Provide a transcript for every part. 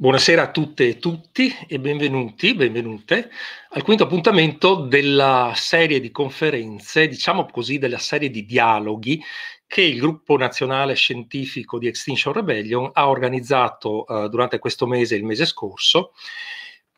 Buonasera a tutte e tutti e benvenuti, benvenute al quinto appuntamento della serie di conferenze, diciamo così, della serie di dialoghi che il gruppo nazionale scientifico di Extinction Rebellion ha organizzato eh, durante questo mese e il mese scorso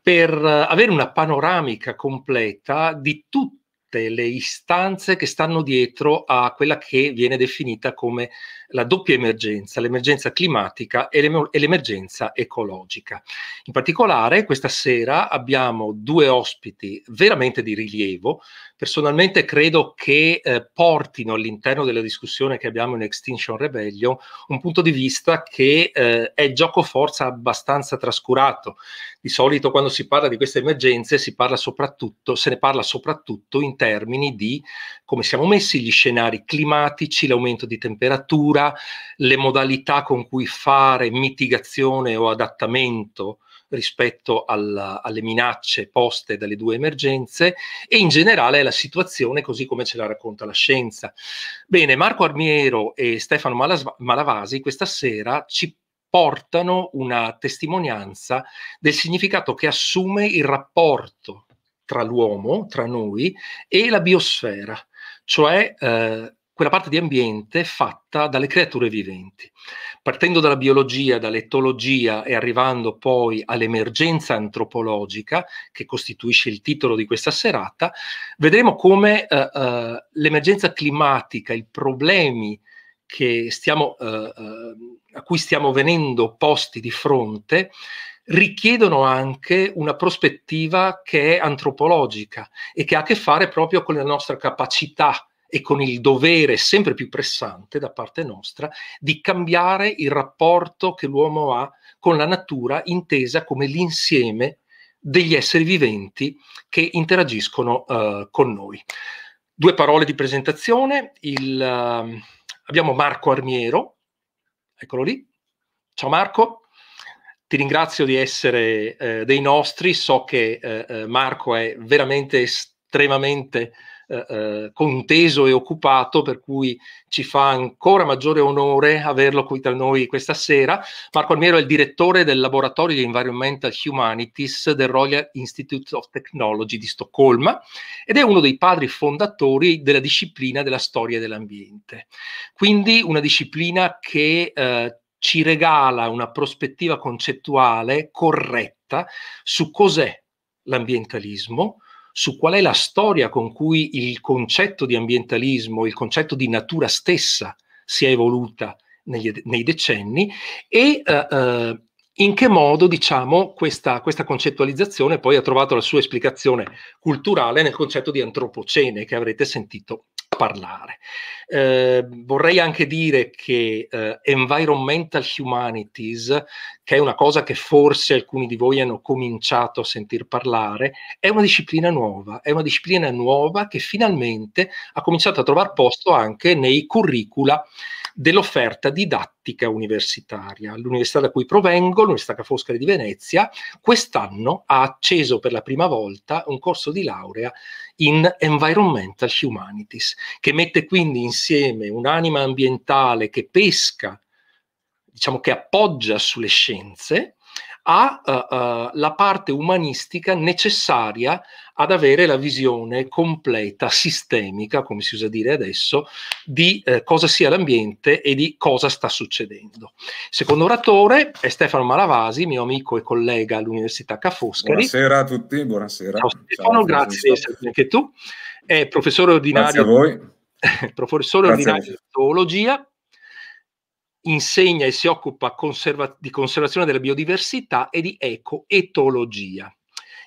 per eh, avere una panoramica completa di tutti tutte le istanze che stanno dietro a quella che viene definita come la doppia emergenza, l'emergenza climatica e, l'em- e l'emergenza ecologica. In particolare, questa sera abbiamo due ospiti veramente di rilievo. Personalmente credo che eh, portino all'interno della discussione che abbiamo in Extinction Rebellion un punto di vista che eh, è gioco forza abbastanza trascurato di solito quando si parla di queste emergenze si parla soprattutto, se ne parla soprattutto in termini di come siamo messi, gli scenari climatici, l'aumento di temperatura, le modalità con cui fare mitigazione o adattamento rispetto alla, alle minacce poste dalle due emergenze e in generale la situazione così come ce la racconta la scienza. Bene, Marco Armiero e Stefano Malavasi questa sera ci portano una testimonianza del significato che assume il rapporto tra l'uomo, tra noi, e la biosfera, cioè eh, quella parte di ambiente fatta dalle creature viventi. Partendo dalla biologia, dall'etologia e arrivando poi all'emergenza antropologica, che costituisce il titolo di questa serata, vedremo come eh, eh, l'emergenza climatica, i problemi che stiamo eh, eh a cui stiamo venendo posti di fronte richiedono anche una prospettiva che è antropologica e che ha a che fare proprio con la nostra capacità e con il dovere sempre più pressante da parte nostra di cambiare il rapporto che l'uomo ha con la natura intesa come l'insieme degli esseri viventi che interagiscono uh, con noi. Due parole di presentazione. Il, uh, abbiamo Marco Armiero, Eccolo lì. Ciao Marco, ti ringrazio di essere eh, dei nostri, so che eh, eh Marco è veramente estremamente eh, eh, conteso e occupato, per cui ci fa ancora maggiore onore averlo qui tra noi questa sera. Marco Almiero è il direttore del laboratorio di Environmental Humanities del Royal Institute of Technology di Stoccolma ed è uno dei padri fondatori della disciplina della storia dell'ambiente. Quindi una disciplina che eh, ci regala una prospettiva concettuale corretta su cos'è l'ambientalismo, su qual è la storia con cui il concetto di ambientalismo, il concetto di natura stessa si è evoluta negli, nei decenni e eh, eh, in che modo diciamo, questa, questa, concettualizzazione poi ha trovato la sua esplicazione culturale nel concetto di antropocene che avrete sentito parlare. Eh, vorrei anche dire che eh, Environmental Humanities, che è una cosa che forse alcuni di voi hanno cominciato a sentir parlare, è una disciplina nuova, è una disciplina nuova che finalmente ha cominciato a trovare posto anche nei curricula dell'offerta didattica universitaria. L'università da cui provengo, l'Università Ca' Foscari di Venezia, quest'anno ha acceso per la prima volta un corso di laurea in Environmental Humanities, che mette quindi insieme un'anima ambientale che pesca, diciamo che appoggia sulle scienze, ha uh, uh, la parte umanistica necessaria ad avere la visione completa, sistemica, come si usa dire adesso, di eh, cosa sia l'ambiente e di cosa sta succedendo. Il secondo oratore è Stefano Malavasi, mio amico e collega all'Università Ca' Foscari. Buonasera a tutti, buonasera. Ciao Stefano, Ciao, grazie di essere qui anche tu. È professore ordinario. Grazie a voi. professore grazie ordinario di teologia insegna e si occupa conserva- di conservazione della biodiversità e di ecoetologia.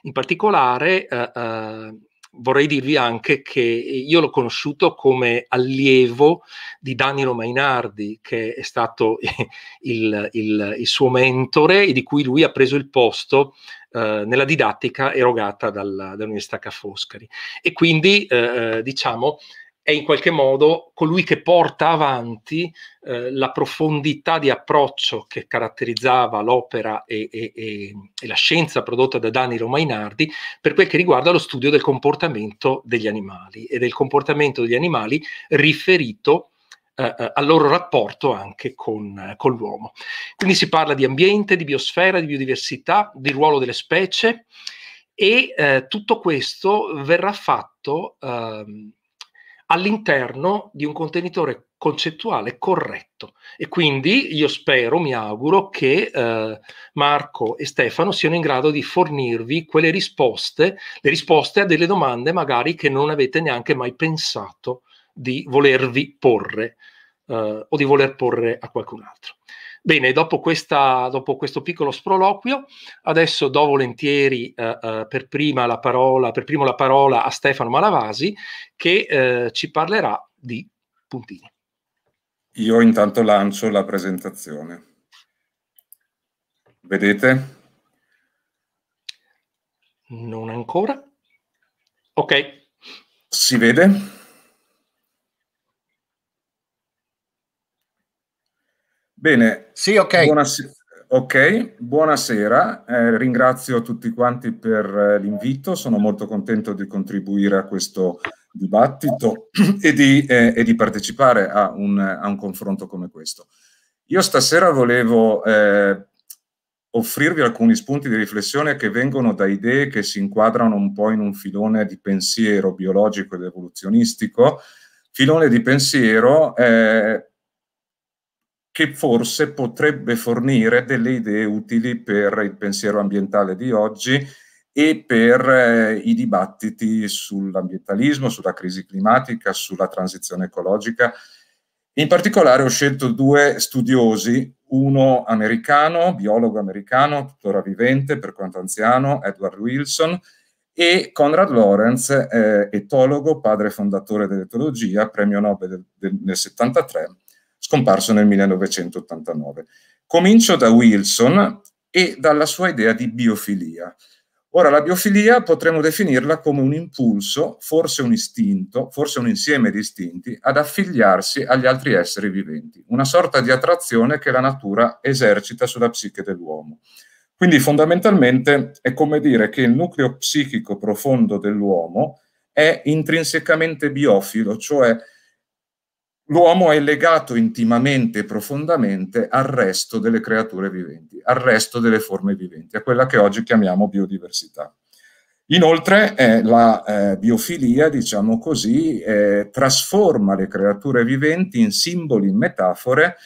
In particolare eh, eh, vorrei dirvi anche che io l'ho conosciuto come allievo di Danilo Mainardi, che è stato il, il, il suo mentore e di cui lui ha preso il posto eh, nella didattica erogata dal, dall'Università Ca' Foscari. E quindi, eh, eh, diciamo, è in qualche modo colui che porta avanti eh, la profondità di approccio che caratterizzava l'opera e, e, e, e, la scienza prodotta da Dani Romainardi per quel che riguarda lo studio del comportamento degli animali e del comportamento degli animali riferito eh, eh, al loro rapporto anche con, eh, con l'uomo. Quindi si parla di ambiente, di biosfera, di biodiversità, di ruolo delle specie e eh, tutto questo verrà fatto ehm, all'interno di un contenitore concettuale corretto. E quindi io spero, mi auguro che eh, Marco e Stefano siano in grado di fornirvi quelle risposte, le risposte a delle domande magari che non avete neanche mai pensato di volervi porre eh, o di voler porre a qualcun altro. Bene, dopo, questa, dopo questo piccolo sproloquio, adesso do volentieri eh, eh, per, prima la parola, per primo la parola a Stefano Malavasi che eh, ci parlerà di puntini. Io intanto lancio la presentazione. Vedete? Non ancora. Ok. Si vede? Bene. Sì, ok. Buonasera. Ok, buonasera, eh, ringrazio tutti quanti per eh, l'invito, sono molto contento di contribuire a questo dibattito e di, eh, e di partecipare a un, a un, confronto come questo. Io stasera volevo eh, offrirvi alcuni spunti di riflessione che vengono da idee che si inquadrano un po' in un filone di pensiero biologico ed evoluzionistico, filone di pensiero eh, che forse potrebbe fornire delle idee utili per il pensiero ambientale di oggi e per eh, i dibattiti sull'ambientalismo, sulla crisi climatica, sulla transizione ecologica. In particolare ho scelto due studiosi, uno americano, biologo americano, tuttora vivente per quanto anziano, Edward Wilson, e Conrad Lorenz, eh, etologo, padre fondatore dell'etologia, premio Nobel del, del, nel 1973 scomparso nel 1989. Comincio da Wilson e dalla sua idea di biofilia. Ora, la biofilia potremmo definirla come un impulso, forse un istinto, forse un insieme di istinti, ad affiliarsi agli altri esseri viventi, una sorta di attrazione che la natura esercita sulla psiche dell'uomo. Quindi fondamentalmente è come dire che il nucleo psichico profondo dell'uomo è intrinsecamente biofilo, cioè l'uomo è legato intimamente e profondamente al resto delle creature viventi, al resto delle forme viventi, a quella che oggi chiamiamo biodiversità. Inoltre eh, la eh, biofilia, diciamo così, eh, trasforma le creature viventi in simboli, in metafore,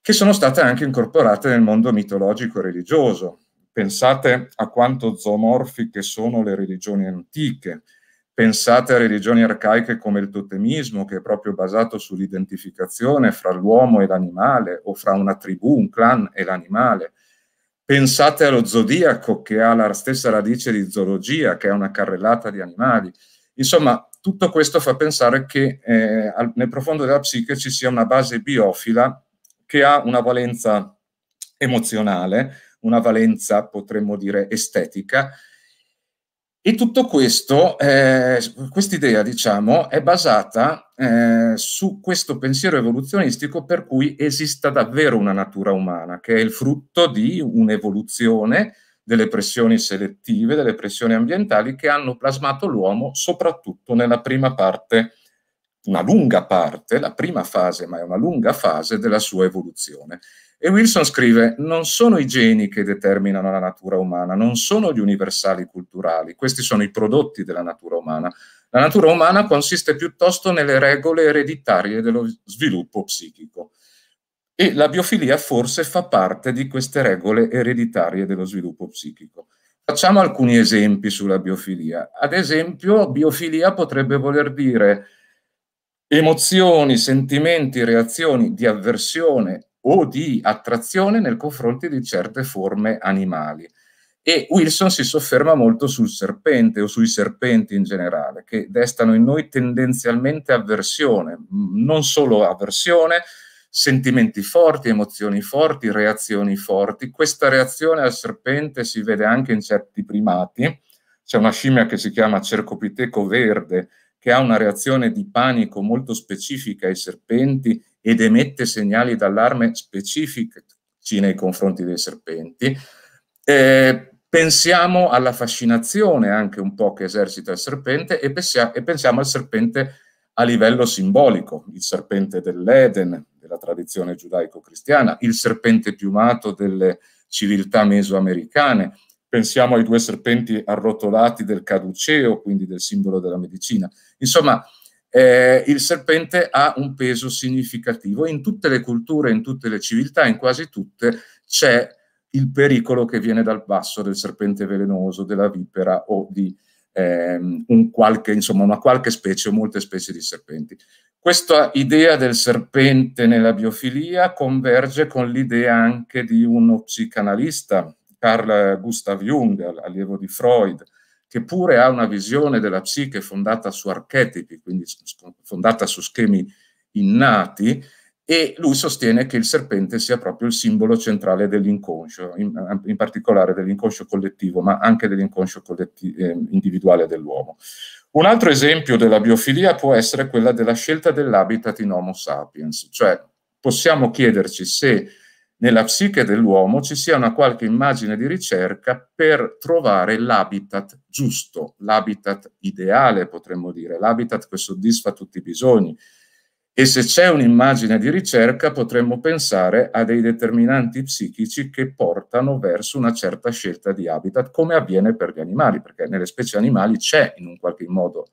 che sono state anche incorporate nel mondo mitologico e religioso. Pensate a quanto zoomorfiche sono le religioni antiche, Pensate a religioni arcaiche come il totemismo, che è proprio basato sull'identificazione fra l'uomo e l'animale, o fra una tribù, un clan e l'animale. Pensate allo zodiaco, che ha la stessa radice di zoologia, che è una carrellata di animali. Insomma, tutto questo fa pensare che eh, nel profondo della psiche ci sia una base biofila che ha una valenza emozionale, una valenza, potremmo dire, estetica, e tutto questo, eh, quest'idea, diciamo, è basata eh, su questo pensiero evoluzionistico per cui esista davvero una natura umana, che è il frutto di un'evoluzione delle pressioni selettive, delle pressioni ambientali che hanno plasmato l'uomo soprattutto nella prima parte, una lunga parte, la prima fase, ma è una lunga fase della sua evoluzione. E Wilson scrive, non sono i geni che determinano la natura umana, non sono gli universali culturali, questi sono i prodotti della natura umana. La natura umana consiste piuttosto nelle regole ereditarie dello sviluppo psichico e la biofilia forse fa parte di queste regole ereditarie dello sviluppo psichico. Facciamo alcuni esempi sulla biofilia. Ad esempio, biofilia potrebbe voler dire emozioni, sentimenti, reazioni di avversione o di attrazione nei confronti di certe forme animali. E Wilson si sofferma molto sul serpente o sui serpenti in generale, che destano in noi tendenzialmente avversione, non solo avversione, sentimenti forti, emozioni forti, reazioni forti. Questa reazione al serpente si vede anche in certi primati. C'è una scimmia che si chiama cercopiteco verde, che ha una reazione di panico molto specifica ai serpenti ed emette segnali d'allarme specifici nei confronti dei serpenti. Eh, pensiamo alla fascinazione anche un po' che esercita il serpente e, pensia e pensiamo al serpente a livello simbolico, il serpente dell'Eden, della tradizione giudaico-cristiana, il serpente piumato delle civiltà mesoamericane, pensiamo ai due serpenti arrotolati del caduceo, quindi del simbolo della medicina. Insomma, eh, il serpente ha un peso significativo. In tutte le culture, in tutte le civiltà, in quasi tutte, c'è il pericolo che viene dal basso del serpente velenoso, della vipera o di ehm, un qualche, insomma, una qualche specie o molte specie di serpenti. Questa idea del serpente nella biofilia converge con l'idea anche di uno psicanalista, Carl Gustav Jung, allievo di Freud, che pure ha una visione della psiche fondata su archetipi, quindi fondata su schemi innati, e lui sostiene che il serpente sia proprio il simbolo centrale dell'inconscio, in, in particolare dell'inconscio collettivo, ma anche dell'inconscio ehm, individuale dell'uomo. Un altro esempio della biofilia può essere quella della scelta dell'habitat in Homo sapiens, cioè possiamo chiederci se nella psiche dell'uomo ci sia una qualche immagine di ricerca per trovare l'habitat giusto, l'habitat ideale, potremmo dire, l'habitat che soddisfa tutti i bisogni. E se c'è un'immagine di ricerca potremmo pensare a dei determinanti psichici che portano verso una certa scelta di habitat, come avviene per gli animali, perché nelle specie animali c'è in un qualche modo,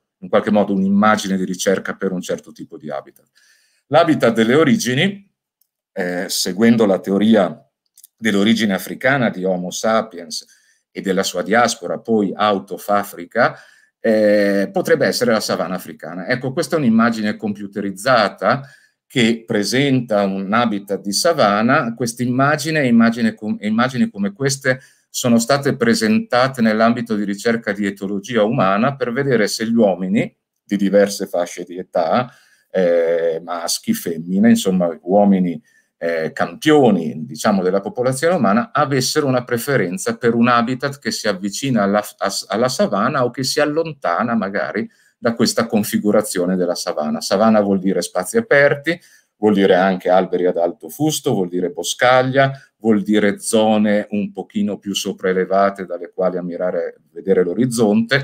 un'immagine di ricerca per un certo tipo di habitat. L'habitat delle origini, eh, seguendo la teoria dell'origine africana di Homo sapiens e della sua diaspora, poi out of Africa, eh, potrebbe essere la savana africana. Ecco, questa è un'immagine computerizzata che presenta un habitat di savana. Questa immagine e com immagini come queste sono state presentate nell'ambito di ricerca di etologia umana per vedere se gli uomini di diverse fasce di età, eh, maschi, femmine, insomma uomini eh, campioni diciamo, della popolazione umana avessero una preferenza per un habitat che si avvicina alla, a, alla savana o che si allontana magari da questa configurazione della savana. Savana vuol dire spazi aperti, vuol dire anche alberi ad alto fusto, vuol dire boscaglia, vuol dire zone un pochino più sopraelevate dalle quali ammirare, vedere l'orizzonte.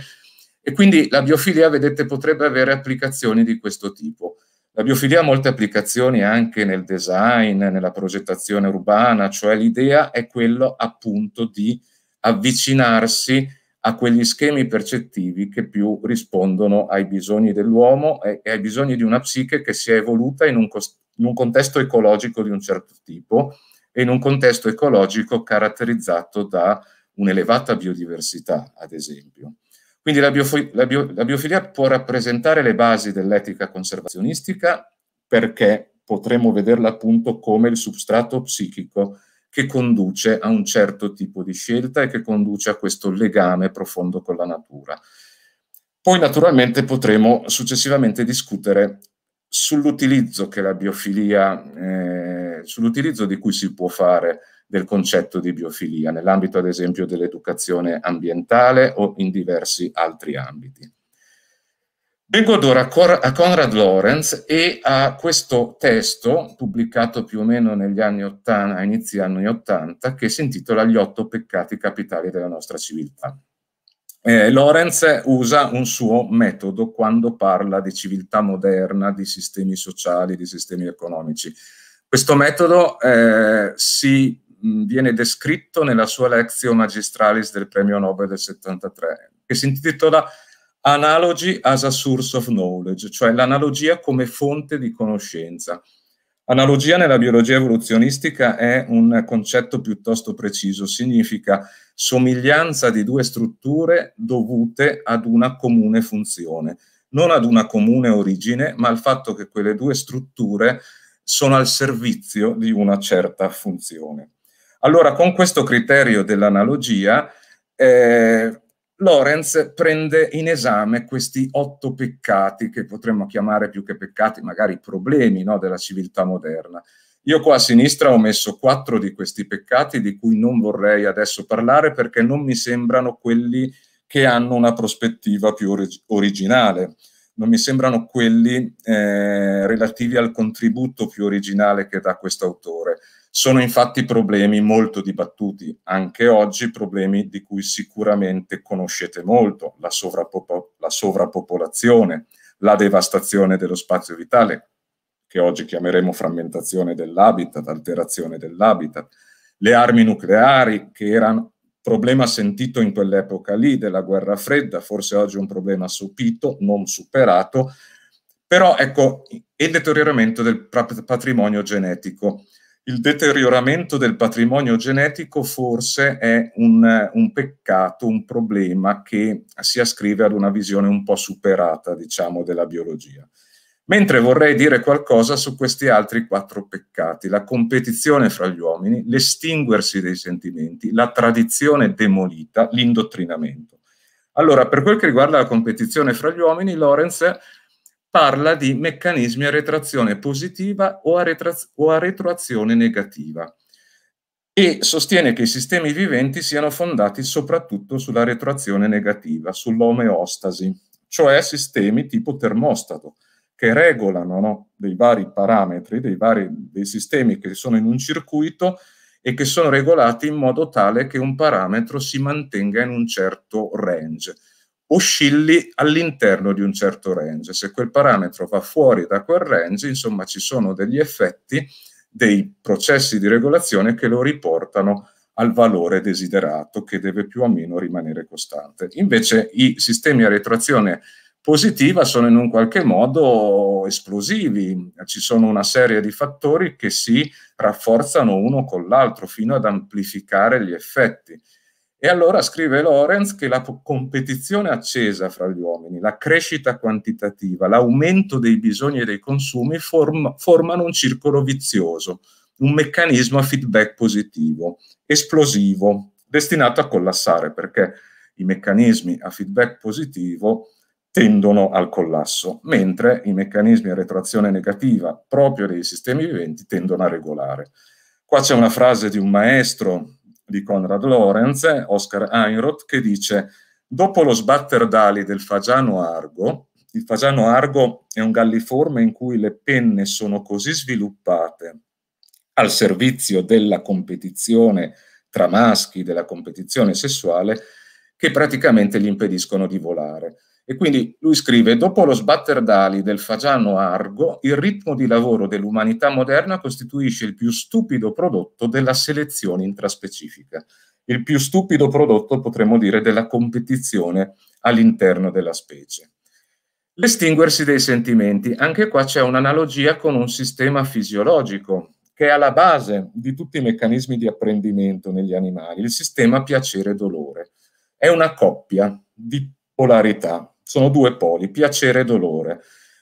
E quindi la biofilia, vedete, potrebbe avere applicazioni di questo tipo. La biofilia ha molte applicazioni anche nel design, nella progettazione urbana, cioè l'idea è quello appunto di avvicinarsi a quegli schemi percettivi che più rispondono ai bisogni dell'uomo e, ai bisogni di una psiche che si è evoluta in un, in un contesto ecologico di un certo tipo e in un contesto ecologico caratterizzato da un'elevata biodiversità, ad esempio. Quindi la, biofi la, bio la biofilia può rappresentare le basi dell'etica conservazionistica perché potremmo vederla appunto come il substrato psichico che conduce a un certo tipo di scelta e che conduce a questo legame profondo con la natura. Poi naturalmente potremo successivamente discutere sull'utilizzo che la biofilia, eh, sull'utilizzo di cui si può fare del concetto di biofilia, nell'ambito ad esempio dell'educazione ambientale o in diversi altri ambiti. Vengo ad ora a Conrad Lorenz e a questo testo pubblicato più o meno negli anni 80, a inizi anni 80, che si intitola Gli otto peccati capitali della nostra civiltà. Eh, Lorenz usa un suo metodo quando parla di civiltà moderna, di sistemi sociali, di sistemi economici. Questo metodo eh, si Mm, viene descritto nella sua lezione magistralis del premio Nobel del 73, che si intitola Analogy as a source of knowledge, cioè l'analogia come fonte di conoscenza. Analogia nella biologia evoluzionistica è un concetto piuttosto preciso, significa somiglianza di due strutture dovute ad una comune funzione, non ad una comune origine, ma al fatto che quelle due strutture sono al servizio di una certa funzione. Allora, con questo criterio dell'analogia, eh, Lorenz prende in esame questi otto peccati, che potremmo chiamare più che peccati, magari problemi no, della civiltà moderna. Io qua a sinistra ho messo quattro di questi peccati di cui non vorrei adesso parlare perché non mi sembrano quelli che hanno una prospettiva più orig originale, non mi sembrano quelli eh, relativi al contributo più originale che dà questo autore. Sono infatti problemi molto dibattuti, anche oggi problemi di cui sicuramente conoscete molto, la, sovrapopo la sovrappopolazione, la devastazione dello spazio vitale, che oggi chiameremo frammentazione dell'habitat, alterazione dell'habitat, le armi nucleari, che erano problema sentito in quell'epoca lì della guerra fredda, forse oggi un problema sopito, non superato, però ecco, il deterioramento del patrimonio genetico il deterioramento del patrimonio genetico forse è un, un, peccato, un problema che si ascrive ad una visione un po' superata, diciamo, della biologia. Mentre vorrei dire qualcosa su questi altri quattro peccati, la competizione fra gli uomini, l'estinguersi dei sentimenti, la tradizione demolita, l'indottrinamento. Allora, per quel che riguarda la competizione fra gli uomini, Lorenz parla di meccanismi a retrazione positiva o a, retra o a retroazione negativa e sostiene che i sistemi viventi siano fondati soprattutto sulla retroazione negativa, sull'omeostasi, cioè sistemi tipo termostato, che regolano no, dei vari parametri, dei, vari, dei sistemi che sono in un circuito e che sono regolati in modo tale che un parametro si mantenga in un certo range oscilli all'interno di un certo range. Se quel parametro va fuori da quel range, insomma, ci sono degli effetti, dei processi di regolazione che lo riportano al valore desiderato, che deve più o meno rimanere costante. Invece i sistemi a retroazione positiva sono in un qualche modo esplosivi, ci sono una serie di fattori che si rafforzano uno con l'altro fino ad amplificare gli effetti. E allora scrive Lorenz che la competizione accesa fra gli uomini, la crescita quantitativa, l'aumento dei bisogni e dei consumi form formano un circolo vizioso, un meccanismo a feedback positivo, esplosivo, destinato a collassare perché i meccanismi a feedback positivo tendono al collasso, mentre i meccanismi a retroazione negativa proprio dei sistemi viventi tendono a regolare. Qua c'è una frase di un maestro di Conrad Lorenz, Oscar Einroth, che dice dopo lo sbatter d'ali del fagiano argo, il fagiano argo è un galliforme in cui le penne sono così sviluppate al servizio della competizione tra maschi, della competizione sessuale, che praticamente gli impediscono di volare. E quindi lui scrive, dopo lo sbatter d'ali del fagiano Argo, il ritmo di lavoro dell'umanità moderna costituisce il più stupido prodotto della selezione intraspecifica, il più stupido prodotto, potremmo dire, della competizione all'interno della specie. L'estinguersi dei sentimenti, anche qua c'è un'analogia con un sistema fisiologico che è alla base di tutti i meccanismi di apprendimento negli animali, il sistema piacere-dolore. È una coppia di polarità sono due poli, piacere e dolore.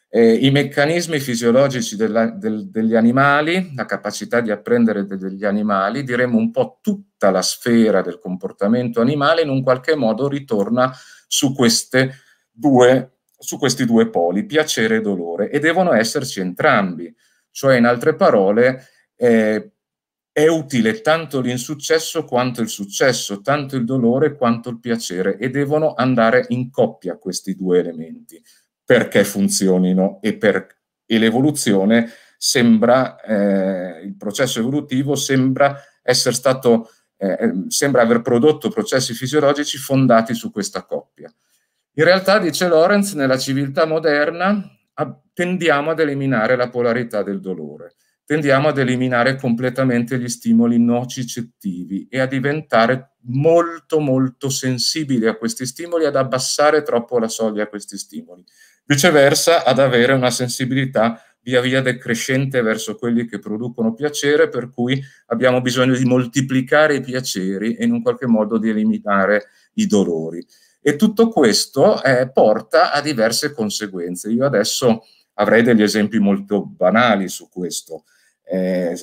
Eh, I meccanismi fisiologici della, del, degli animali, la capacità di apprendere degli animali, diremmo un po' tutta la sfera del comportamento animale in un qualche modo ritorna su, due, su questi due poli, piacere e dolore, e devono esserci entrambi. Cioè, in altre parole, eh, è utile tanto l'insuccesso quanto il successo, tanto il dolore quanto il piacere e devono andare in coppia questi due elementi perché funzionino e, per, e l'evoluzione sembra, eh, il processo evolutivo sembra essere stato, eh, sembra aver prodotto processi fisiologici fondati su questa coppia. In realtà, dice Lorenz, nella civiltà moderna tendiamo ad eliminare la polarità del dolore tendiamo ad eliminare completamente gli stimoli nocicettivi e a diventare molto molto sensibili a questi stimoli, ad abbassare troppo la soglia a questi stimoli. Viceversa, ad avere una sensibilità via via decrescente verso quelli che producono piacere, per cui abbiamo bisogno di moltiplicare i piaceri e in un qualche modo di eliminare i dolori. E tutto questo eh, porta a diverse conseguenze. Io adesso avrei degli esempi molto banali su questo eh,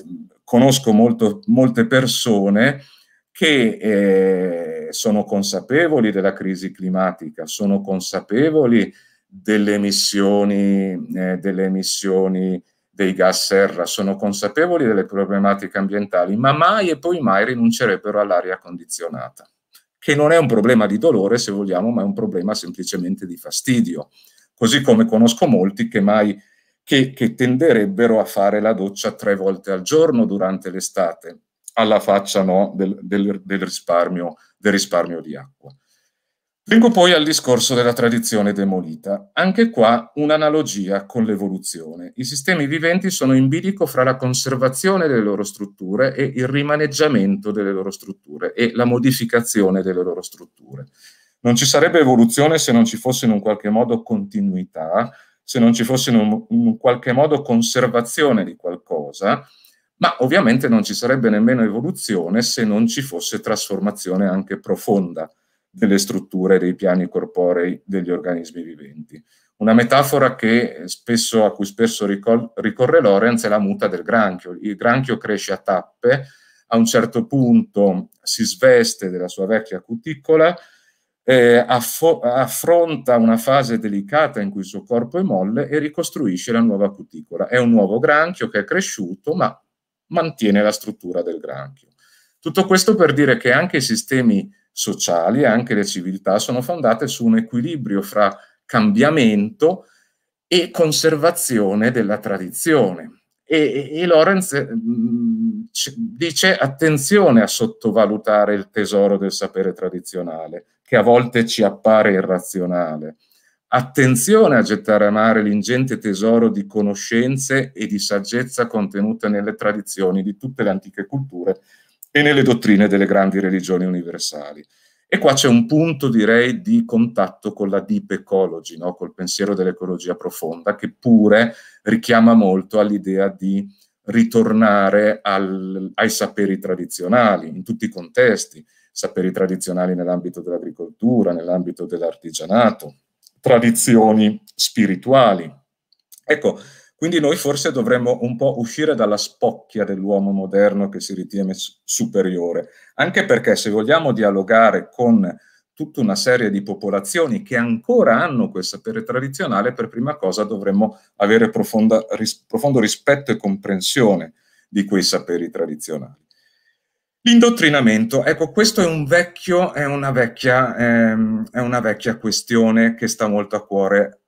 conosco molto, molte persone che eh, sono consapevoli della crisi climatica, sono consapevoli delle emissioni, eh, delle emissioni dei gas serra, sono consapevoli delle problematiche ambientali, ma mai e poi mai rinuncerebbero all'aria condizionata, che non è un problema di dolore se vogliamo, ma è un problema semplicemente di fastidio. Così come conosco molti che mai che, che tenderebbero a fare la doccia tre volte al giorno durante l'estate, alla faccia no, del, del, del, risparmio, del risparmio di acqua. Vengo poi al discorso della tradizione demolita. Anche qua un'analogia con l'evoluzione. I sistemi viventi sono in bilico fra la conservazione delle loro strutture e il rimaneggiamento delle loro strutture e la modificazione delle loro strutture. Non ci sarebbe evoluzione se non ci fosse in un qualche modo continuità se non ci fosse in, un, in qualche modo conservazione di qualcosa, ma ovviamente non ci sarebbe nemmeno evoluzione se non ci fosse trasformazione anche profonda delle strutture, dei piani corporei degli organismi viventi. Una metafora spesso, a cui spesso ricorre Lorenz è la muta del granchio. Il granchio cresce a tappe, a un certo punto si sveste della sua vecchia cuticola, eh, affo- affronta una fase delicata in cui il suo corpo è molle e ricostruisce la nuova cuticola. È un nuovo granchio che è cresciuto ma mantiene la struttura del granchio. Tutto questo per dire che anche i sistemi sociali, anche le civiltà sono fondate su un equilibrio fra cambiamento e conservazione della tradizione. E, e, Lorenz eh, dice attenzione a sottovalutare il tesoro del sapere tradizionale, che a volte ci appare irrazionale. Attenzione a gettare a mare l'ingente tesoro di conoscenze e di saggezza contenute nelle tradizioni di tutte le antiche culture e nelle dottrine delle grandi religioni universali. E qua c'è un punto, direi, di contatto con la deep ecology, no? col pensiero dell'ecologia profonda, che pure richiama molto all'idea di ritornare al, ai saperi tradizionali in tutti i contesti, saperi tradizionali nell'ambito dell'agricoltura, nell'ambito dell'artigianato, tradizioni spirituali. Ecco, quindi noi forse dovremmo un po' uscire dalla spocchia dell'uomo moderno che si ritiene superiore, anche perché se vogliamo dialogare con tutta una serie di popolazioni che ancora hanno quel sapere tradizionale, per prima cosa dovremmo avere profonda, ris, profondo rispetto e comprensione di quei saperi tradizionali. L'indottrinamento, ecco, questo è, un vecchio, è, una vecchia, ehm, è una vecchia questione che, sta molto a cuore,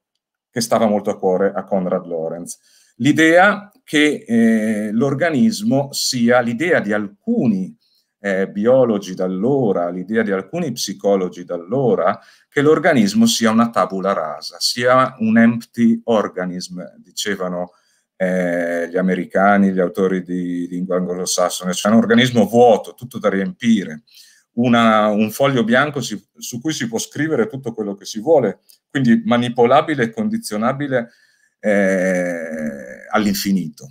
che stava molto a cuore a Conrad Lorenz. L'idea che eh, l'organismo sia l'idea di alcuni eh, biologi d'allora, l'idea di alcuni psicologi d'allora, che l'organismo sia una tabula rasa, sia un empty organism, dicevano eh, gli americani, gli autori di, lingua anglosassone, cioè un organismo vuoto, tutto da riempire, una, un foglio bianco si, su cui si può scrivere tutto quello che si vuole, quindi manipolabile e condizionabile eh, all'infinito.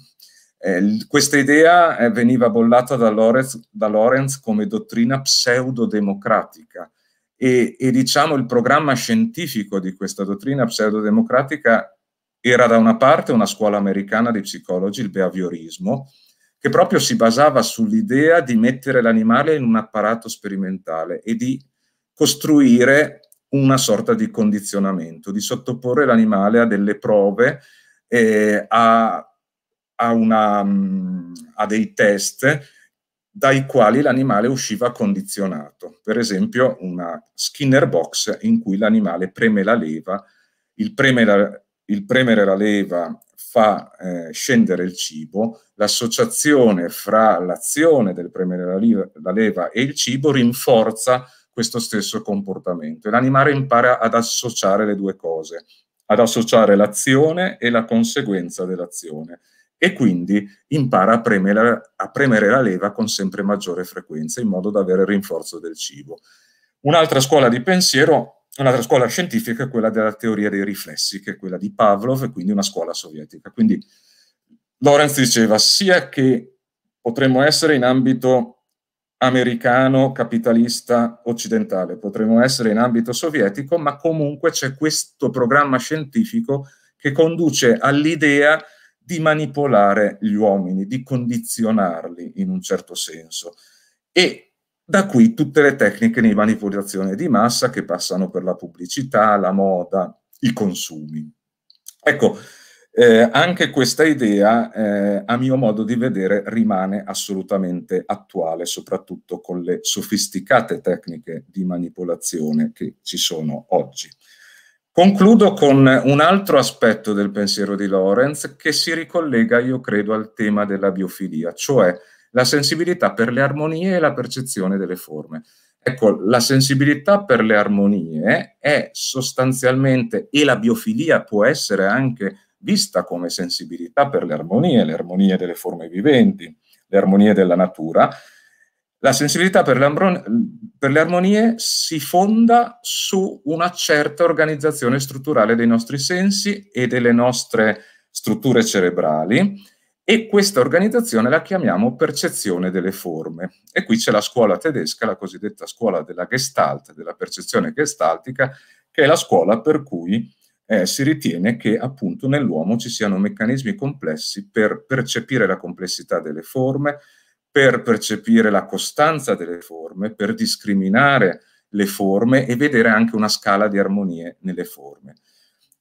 Eh, questa idea eh, veniva bollata da Lorenz, da Lorenz come dottrina pseudodemocratica e, e diciamo il programma scientifico di questa dottrina pseudodemocratica era da una parte una scuola americana di psicologi, il behaviorismo, che proprio si basava sull'idea di mettere l'animale in un apparato sperimentale e di costruire una sorta di condizionamento, di sottoporre l'animale a delle prove, eh, a, a, una, mm, a dei test dai quali l'animale usciva condizionato. Per esempio una Skinner box in cui l'animale preme la leva, il preme la, il premere la leva fa eh, scendere il cibo, l'associazione fra l'azione del premere la leva, la leva e il cibo rinforza questo stesso comportamento l'animale impara ad associare le due cose, ad associare l'azione e la conseguenza dell'azione e quindi impara a premere, a premere, la leva con sempre maggiore frequenza in modo da avere il rinforzo del cibo. Un'altra scuola di pensiero Un'altra scuola scientifica è quella della teoria dei riflessi, che è quella di Pavlov, e quindi una scuola sovietica. Quindi Lorenz diceva sia che potremmo essere in ambito americano, capitalista, occidentale, potremmo essere in ambito sovietico, ma comunque c'è questo programma scientifico che conduce all'idea di manipolare gli uomini, di condizionarli in un certo senso. E da qui tutte le tecniche di manipolazione di massa che passano per la pubblicità, la moda, i consumi. Ecco, eh, anche questa idea, eh, a mio modo di vedere, rimane assolutamente attuale, soprattutto con le sofisticate tecniche di manipolazione che ci sono oggi. Concludo con un altro aspetto del pensiero di Lorenz che si ricollega, io credo, al tema della biofilia, cioè la sensibilità per le armonie e la percezione delle forme. Ecco, la sensibilità per le armonie è sostanzialmente, e la biofilia può essere anche vista come sensibilità per le armonie, le armonie delle forme viventi, le armonie della natura, la sensibilità per le, per le, armonie si fonda su una certa organizzazione strutturale dei nostri sensi e delle nostre strutture cerebrali e questa organizzazione la chiamiamo percezione delle forme. E qui c'è la scuola tedesca, la cosiddetta scuola della gestalt, della percezione gestaltica, che è la scuola per cui eh, si ritiene che appunto nell'uomo ci siano meccanismi complessi per percepire la complessità delle forme, per percepire la costanza delle forme, per discriminare le forme e vedere anche una scala di armonie nelle forme.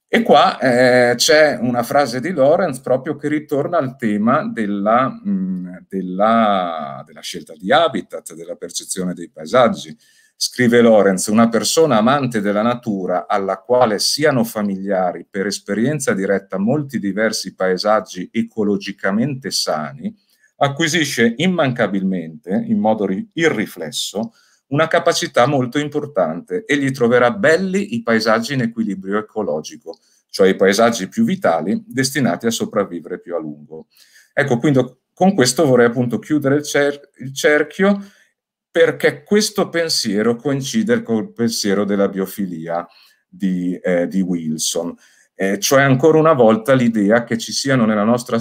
E qua eh, c'è una frase di Lorenz proprio che ritorna al tema della, mh, mm, della, della scelta di habitat, della percezione dei paesaggi. Scrive Lorenz, una persona amante della natura alla quale siano familiari per esperienza diretta molti diversi paesaggi ecologicamente sani, acquisisce immancabilmente, in modo irriflesso, una capacità molto importante e gli troverà belli i paesaggi in equilibrio ecologico, cioè i paesaggi più vitali destinati a sopravvivere più a lungo. Ecco, quindi con questo vorrei appunto chiudere il, cer il cerchio perché questo pensiero coincide col pensiero della biofilia di, eh, di Wilson, eh, cioè ancora una volta l'idea che ci siano nella nostra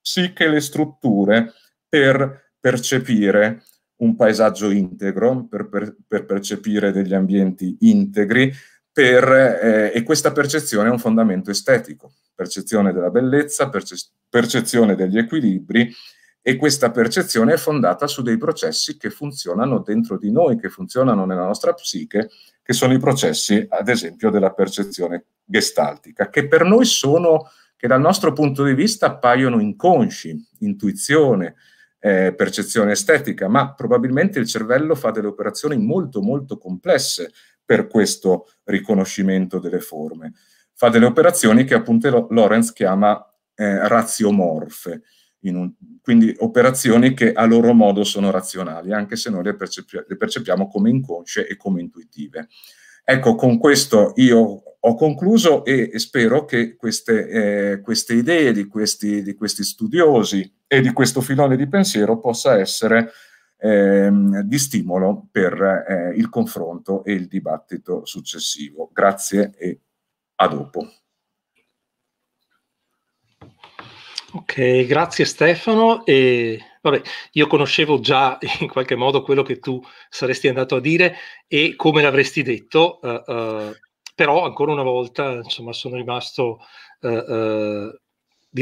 psiche le strutture per percepire un paesaggio integro, per, per, per percepire degli ambienti integri, per, eh, e questa percezione è un fondamento estetico, percezione della bellezza, perce, percezione degli equilibri, e questa percezione è fondata su dei processi che funzionano dentro di noi, che funzionano nella nostra psiche, che sono i processi, ad esempio, della percezione gestaltica, che per noi sono, che dal nostro punto di vista appaiono inconsci, intuizione, eh, percezione estetica, ma probabilmente il cervello fa delle operazioni molto molto complesse per questo riconoscimento delle forme. Fa delle operazioni che appunto Lorenz chiama eh, raziomorfe, un, quindi operazioni che a loro modo sono razionali, anche se noi le, percepi le percepiamo come inconsce e come intuitive. Ecco, con questo io ho concluso e, e spero che queste, eh, queste idee di questi, di questi studiosi e di questo filone di pensiero possa essere ehm, di stimolo per eh, il confronto e il dibattito successivo. Grazie e a dopo. Ok, grazie Stefano. E, vabbè, io conoscevo già in qualche modo quello che tu saresti andato a dire e come l'avresti detto, uh, uh, però ancora una volta insomma, sono rimasto uh,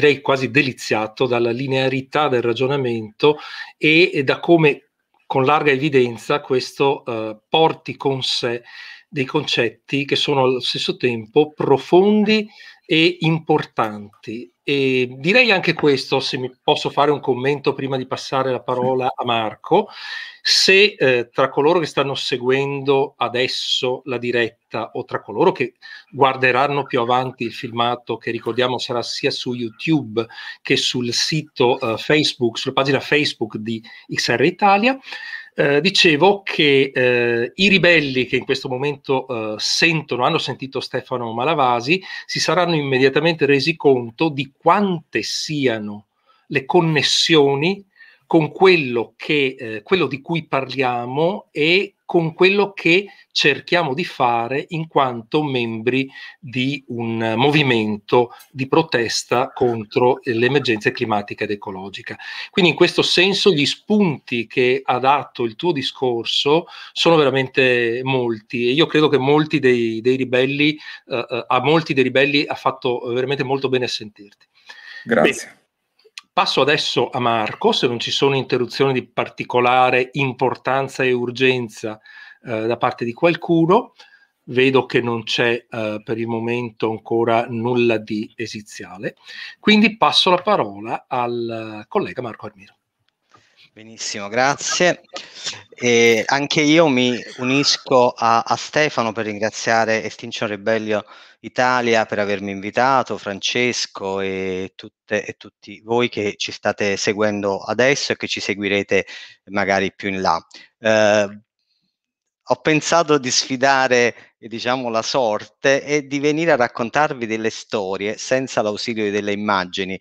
direi quasi deliziato dalla linearità del ragionamento e, e da come con larga evidenza questo eh, porti con sé dei concetti che sono allo stesso tempo profondi e importanti. E direi anche questo, se mi posso fare un commento prima di passare la parola a Marco, se eh, tra coloro che stanno seguendo adesso la diretta o tra coloro che guarderanno più avanti il filmato che ricordiamo sarà sia su YouTube che sul sito eh, Facebook, sulla pagina Facebook di XR Italia, eh, dicevo che eh, i ribelli che in questo momento eh, sentono, hanno sentito Stefano Malavasi, si saranno immediatamente resi conto di quante siano le connessioni con quello, che, eh, quello di cui parliamo e con quello che cerchiamo di fare in quanto membri di un movimento di protesta contro l'emergenza climatica ed ecologica. Quindi in questo senso gli spunti che ha dato il tuo discorso sono veramente molti e io credo che molti dei, dei ribelli, eh, eh a molti dei ribelli ha fatto veramente molto bene a sentirti. Grazie. Beh, Passo adesso a Marco, se non ci sono interruzioni di particolare importanza e urgenza eh, da parte di qualcuno, vedo che non c'è eh, per il momento ancora nulla di esiziale, quindi passo la parola al eh, collega Marco Armiro. Benissimo, grazie. E anche io mi unisco a, a, Stefano per ringraziare Extinction Rebellion Italia per avermi invitato, Francesco e, tutte, e tutti voi che ci state seguendo adesso e che ci seguirete magari più in là. Eh, ho pensato di sfidare diciamo, la sorte e di venire a raccontarvi delle storie senza l'ausilio delle immagini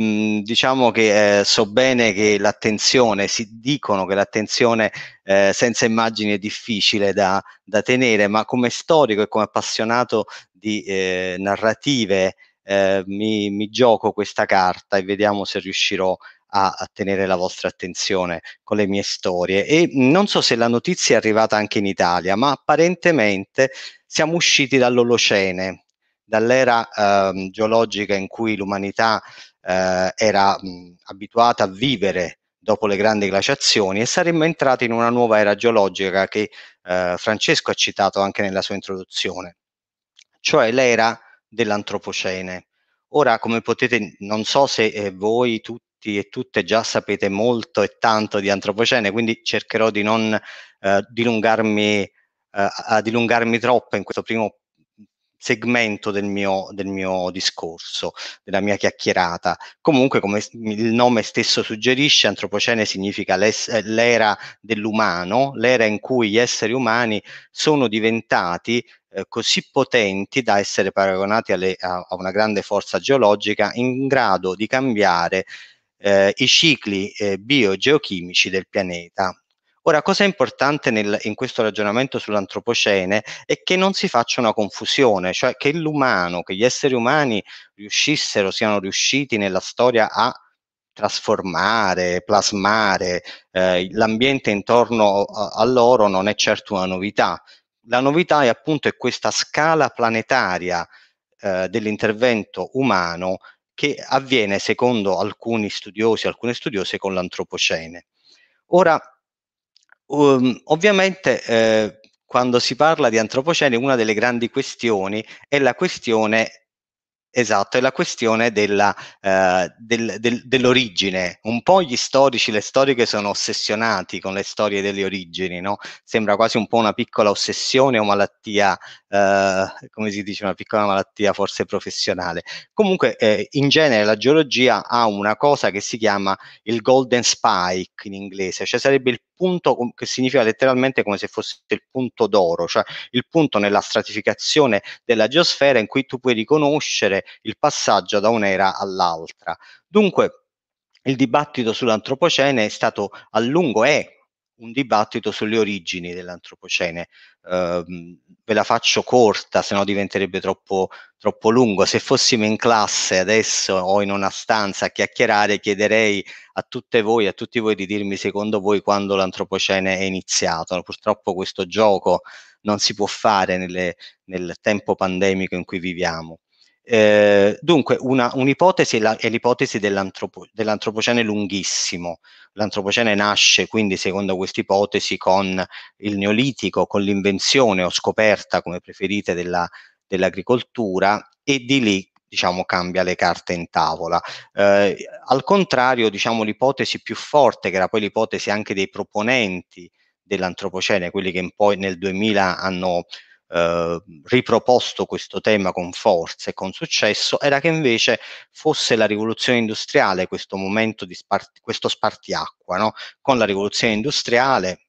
Mm, diciamo che eh, so bene che l'attenzione, si dicono che l'attenzione eh, senza immagini è difficile da, da, tenere, ma come storico e come appassionato di eh, narrative eh, mi, mi gioco questa carta e vediamo se riuscirò a, tenere la vostra attenzione con le mie storie. E non so se la notizia è arrivata anche in Italia, ma apparentemente siamo usciti dall'Olocene, dall'era eh, geologica in cui l'umanità eh, era mh, abituata a vivere dopo le grandi glaciazioni e saremmo entrati in una nuova era geologica che eh, Francesco ha citato anche nella sua introduzione, cioè l'era dell'antropocene. Ora, come potete, non so se eh, voi tutti e tutte già sapete molto e tanto di antropocene, quindi cercherò di non eh, dilungarmi, eh, dilungarmi troppo in questo primo segmento del mio, del mio discorso, della mia chiacchierata. Comunque, come il nome stesso suggerisce, antropocene significa eh, l'era dell'umano, l'era in cui gli esseri umani sono diventati eh, così potenti da essere paragonati alle, a, a una grande forza geologica in grado di cambiare eh, i cicli eh, biogeochimici del pianeta. Ora, cosa è importante nel, in questo ragionamento sull'antropocene è che non si faccia una confusione, cioè che l'umano, che gli esseri umani riuscissero, siano riusciti nella storia a trasformare, plasmare eh, l'ambiente intorno a, a loro non è certo una novità. La novità è appunto è questa scala planetaria eh, dell'intervento umano che avviene secondo alcuni studiosi, alcune studiose con l'antropocene. Ora, Um, ovviamente eh, quando si parla di antropocene una delle grandi questioni è la questione Esatto, è la questione della, eh, del, del, dell'origine. Un po' gli storici, le storiche sono ossessionati con le storie delle origini, no? Sembra quasi un po' una piccola ossessione o malattia eh, come si dice, una piccola malattia forse professionale. Comunque, eh, in genere la geologia ha una cosa che si chiama il golden spike in inglese, cioè sarebbe il punto che significa letteralmente come se fosse il punto d'oro, cioè il punto nella stratificazione della geosfera in cui tu puoi riconoscere il passaggio da un'era all'altra. Dunque, il dibattito sull'antropocene è stato a lungo è un dibattito sulle origini dell'antropocene ehm, ve la faccio corta, se no diventerebbe troppo, troppo lungo. Se fossimo in classe adesso o in una stanza a chiacchierare, chiederei a tutte voi, a tutti voi di dirmi secondo voi quando l'antropocene è iniziato. Purtroppo questo gioco non si può fare nelle, nel tempo pandemico in cui viviamo. Eh, dunque, una, un'ipotesi la, è l'ipotesi dell'antropo, dell'antropocene lunghissimo. L'antropocene nasce quindi, secondo quest'ipotesi, con il neolitico, con l'invenzione o scoperta, come preferite, della, dell'agricoltura e di lì diciamo, cambia le carte in tavola. Eh, al contrario, diciamo, l'ipotesi più forte, che era poi l'ipotesi anche dei proponenti dell'antropocene, quelli che poi nel 2000 hanno eh, riproposto questo tema con forza e con successo era che invece fosse la rivoluzione industriale questo momento di spart- questo spartiacqua, no? con la rivoluzione industriale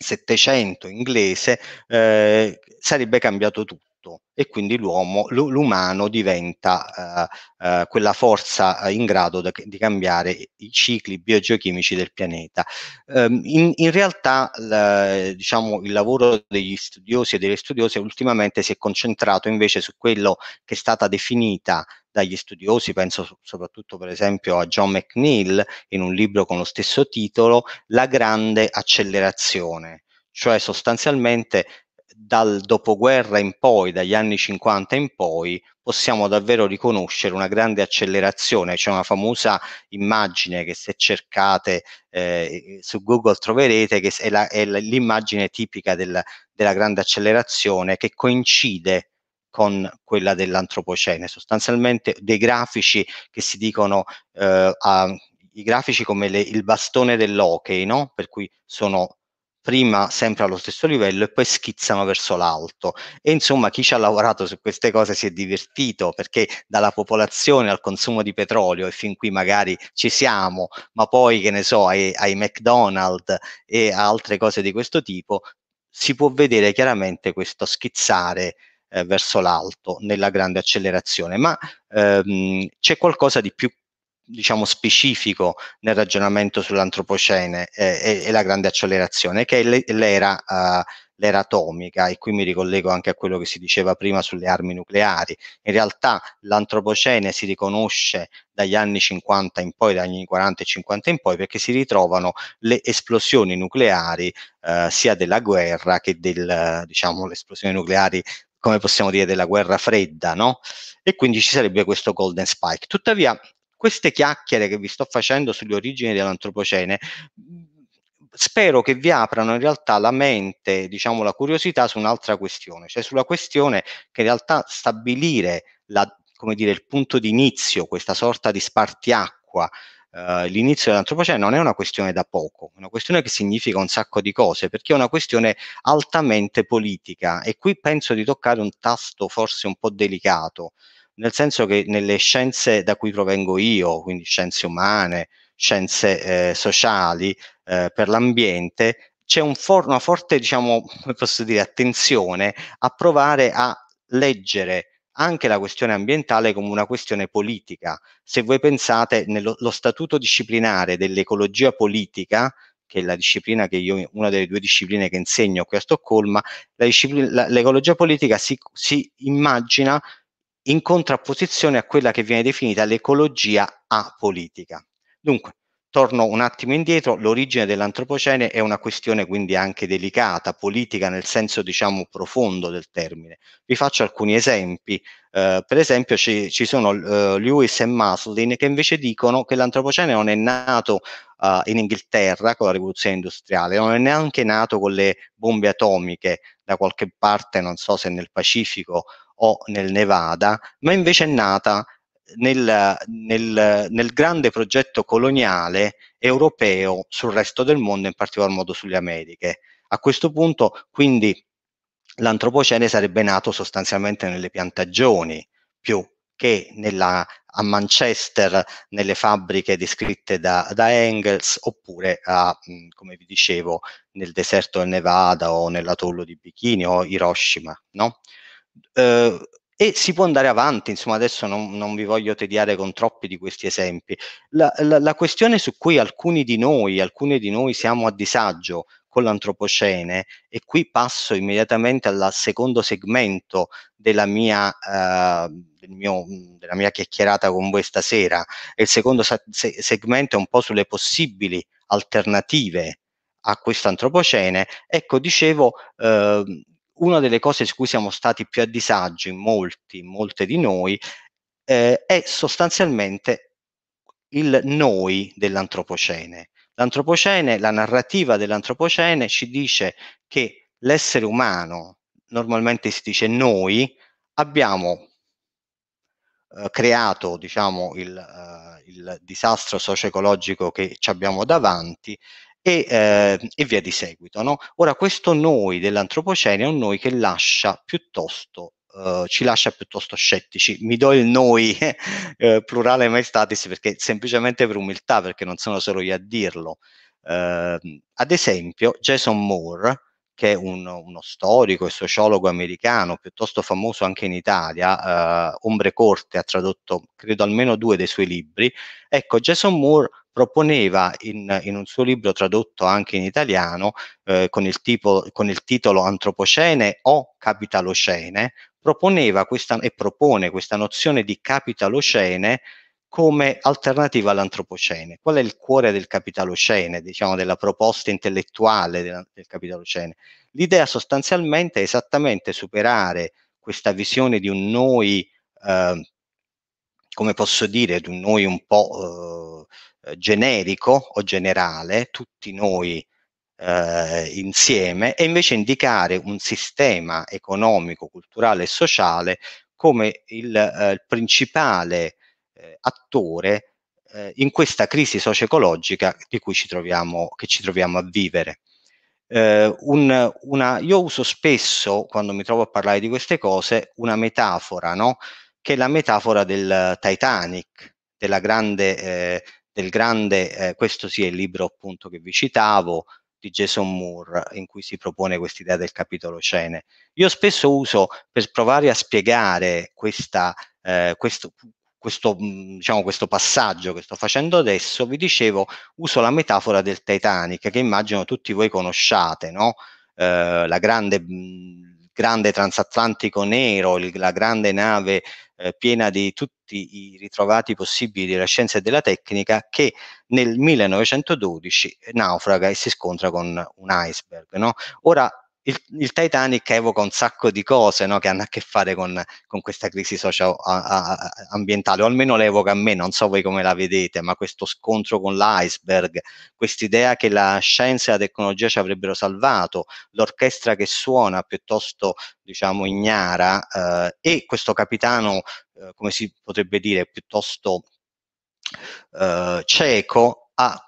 700 inglese eh, sarebbe cambiato tutto prodotto e quindi l'uomo, l'umano diventa eh, eh, quella forza eh, in grado de, di cambiare i cicli biogeochimici del pianeta. Um, in, in, realtà la, diciamo, il lavoro degli studiosi e delle studiose ultimamente si è concentrato invece su quello che è stata definita dagli studiosi, penso soprattutto per esempio a John McNeil in un libro con lo stesso titolo, la grande accelerazione, cioè sostanzialmente dal dopoguerra in poi, dagli anni 50 in poi, possiamo davvero riconoscere una grande accelerazione. C'è una famosa immagine che se cercate eh, su Google troverete, che è, la, è l'immagine tipica del, della grande accelerazione che coincide con quella dell'antropocene, sostanzialmente dei grafici che si dicono eh, a, i grafici come le, il bastone dell'hockey, no? per cui sono prima sempre allo stesso livello e poi schizzano verso l'alto. E insomma chi ci ha lavorato su queste cose si è divertito perché dalla popolazione al consumo di petrolio e fin qui magari ci siamo, ma poi che ne so ai, ai McDonald's e a altre cose di questo tipo si può vedere chiaramente questo schizzare eh, verso l'alto nella grande accelerazione, ma ehm, c'è qualcosa di più diciamo specifico nel ragionamento sull'antropocene eh, e, la grande accelerazione che è l'era, eh, l'era atomica e qui mi ricollego anche a quello che si diceva prima sulle armi nucleari. In realtà l'antropocene si riconosce dagli anni 50 in poi, dagli anni 40 e 50 in poi, perché si ritrovano le esplosioni nucleari eh, sia della guerra che del, diciamo, le esplosioni nucleari come possiamo dire, della guerra fredda, no? E quindi ci sarebbe questo golden spike. Tuttavia, queste chiacchiere che vi sto facendo sulle origini dell'antropocene spero che vi aprano in realtà la mente, diciamo la curiosità su un'altra questione, cioè sulla questione che in realtà stabilire la, dire, il punto di inizio, questa sorta di spartiacqua, eh, l'inizio dell'antropocene non è una questione da poco, è una questione che significa un sacco di cose, perché è una questione altamente politica e qui penso di toccare un tasto forse un po' delicato, nel senso che nelle scienze da cui provengo io, quindi scienze umane, scienze eh, sociali, eh, per l'ambiente, c'è un for- una forte, diciamo, posso dire, attenzione a provare a leggere anche la questione ambientale come una questione politica. Se voi pensate nello statuto disciplinare dell'ecologia politica, che è la disciplina che io, una delle due discipline che insegno qui a Stoccolma, l'ecologia politica si, si immagina in contrapposizione a quella che viene definita l'ecologia apolitica. Dunque, torno un attimo indietro, l'origine dell'antropocene è una questione quindi anche delicata, politica nel senso diciamo profondo del termine. Vi faccio alcuni esempi, eh, per esempio ci, ci sono eh, Lewis e Maslin che invece dicono che l'antropocene non è nato eh, in Inghilterra con la rivoluzione industriale, non è neanche nato con le bombe atomiche da qualche parte, non so se nel Pacifico o nel Nevada, ma invece è nata nel, nel, nel, grande progetto coloniale europeo sul resto del mondo, in particolar modo sulle Americhe. A questo punto, quindi, l'antropocene sarebbe nato sostanzialmente nelle piantagioni più che nella, a Manchester nelle fabbriche descritte da, da Engels oppure a, come vi dicevo nel deserto del Nevada o nell'atollo di Bikini o Hiroshima no? eh, e si può andare avanti, insomma adesso non, non, vi voglio tediare con troppi di questi esempi. La, la, la, questione su cui alcuni di noi, alcuni di noi siamo a disagio con l'antropocene, e qui passo immediatamente al secondo segmento della mia, eh, del mio, della mia chiacchierata con voi stasera, il secondo se- segmento è un po' sulle possibili alternative a questo antropocene, ecco dicevo... Eh, una delle cose su cui siamo stati più a disagio in molti, molte di noi, eh, è sostanzialmente il noi dell'antropocene. L'antropocene, la narrativa dell'antropocene ci dice che l'essere umano, normalmente si dice noi, abbiamo eh, creato diciamo, il, eh, il disastro socio-ecologico che ci abbiamo davanti e, eh, e via di seguito. No? Ora questo noi dell'antropocene è un noi che lascia piuttosto Uh, ci lascia piuttosto scettici. Mi do il noi, eh, plurale maestatis, perché semplicemente per umiltà, perché non sono solo io a dirlo. Uh, ad esempio, Jason Moore, che è un, uno storico e sociologo americano piuttosto famoso anche in Italia, uh, Ombre Corte ha tradotto credo almeno due dei suoi libri. Ecco, Jason Moore proponeva in, in un suo libro tradotto anche in italiano eh, con, il tipo, con il titolo Antropocene o Capitalocene, proponeva questa, e propone questa nozione di capitalocene come alternativa all'antropocene. Qual è il cuore del capitalocene, diciamo, della proposta intellettuale del, del capitalocene? L'idea sostanzialmente è esattamente superare questa visione di un noi eh, come posso dire, un noi un po' eh, generico o generale, tutti noi eh, insieme, e invece indicare un sistema economico, culturale e sociale come il, eh, il principale eh, attore eh, in questa crisi socio-ecologica di cui ci troviamo, che ci troviamo a vivere. Eh, un, una, io uso spesso, quando mi trovo a parlare di queste cose, una metafora, no? che è la metafora del eh, Titanic, della grande, eh, del grande eh, questo sì è il libro appunto che vi citavo, di Jason Moore in cui si propone quest'idea del capitolo Cene. Io spesso uso per provare a spiegare questa, eh, questo, questo, mm, diciamo, questo passaggio che sto facendo adesso, vi dicevo, uso la metafora del Titanic che immagino tutti voi conosciate, no? Eh, la grande mm, grande transatlantico nero, il, la grande nave eh, piena di tutti i ritrovati possibili della scienza e della tecnica, che nel 1912 naufraga e si scontra con un iceberg. No? Ora, il, il, Titanic evoca un sacco di cose no, che hanno a che fare con, con questa crisi socio-ambientale, o almeno la evoca a me, non so voi come la vedete, ma questo scontro con l'iceberg, quest'idea che la scienza e la tecnologia ci avrebbero salvato, l'orchestra che suona piuttosto diciamo ignara eh, e questo capitano, eh, come si potrebbe dire, piuttosto eh, cieco, ha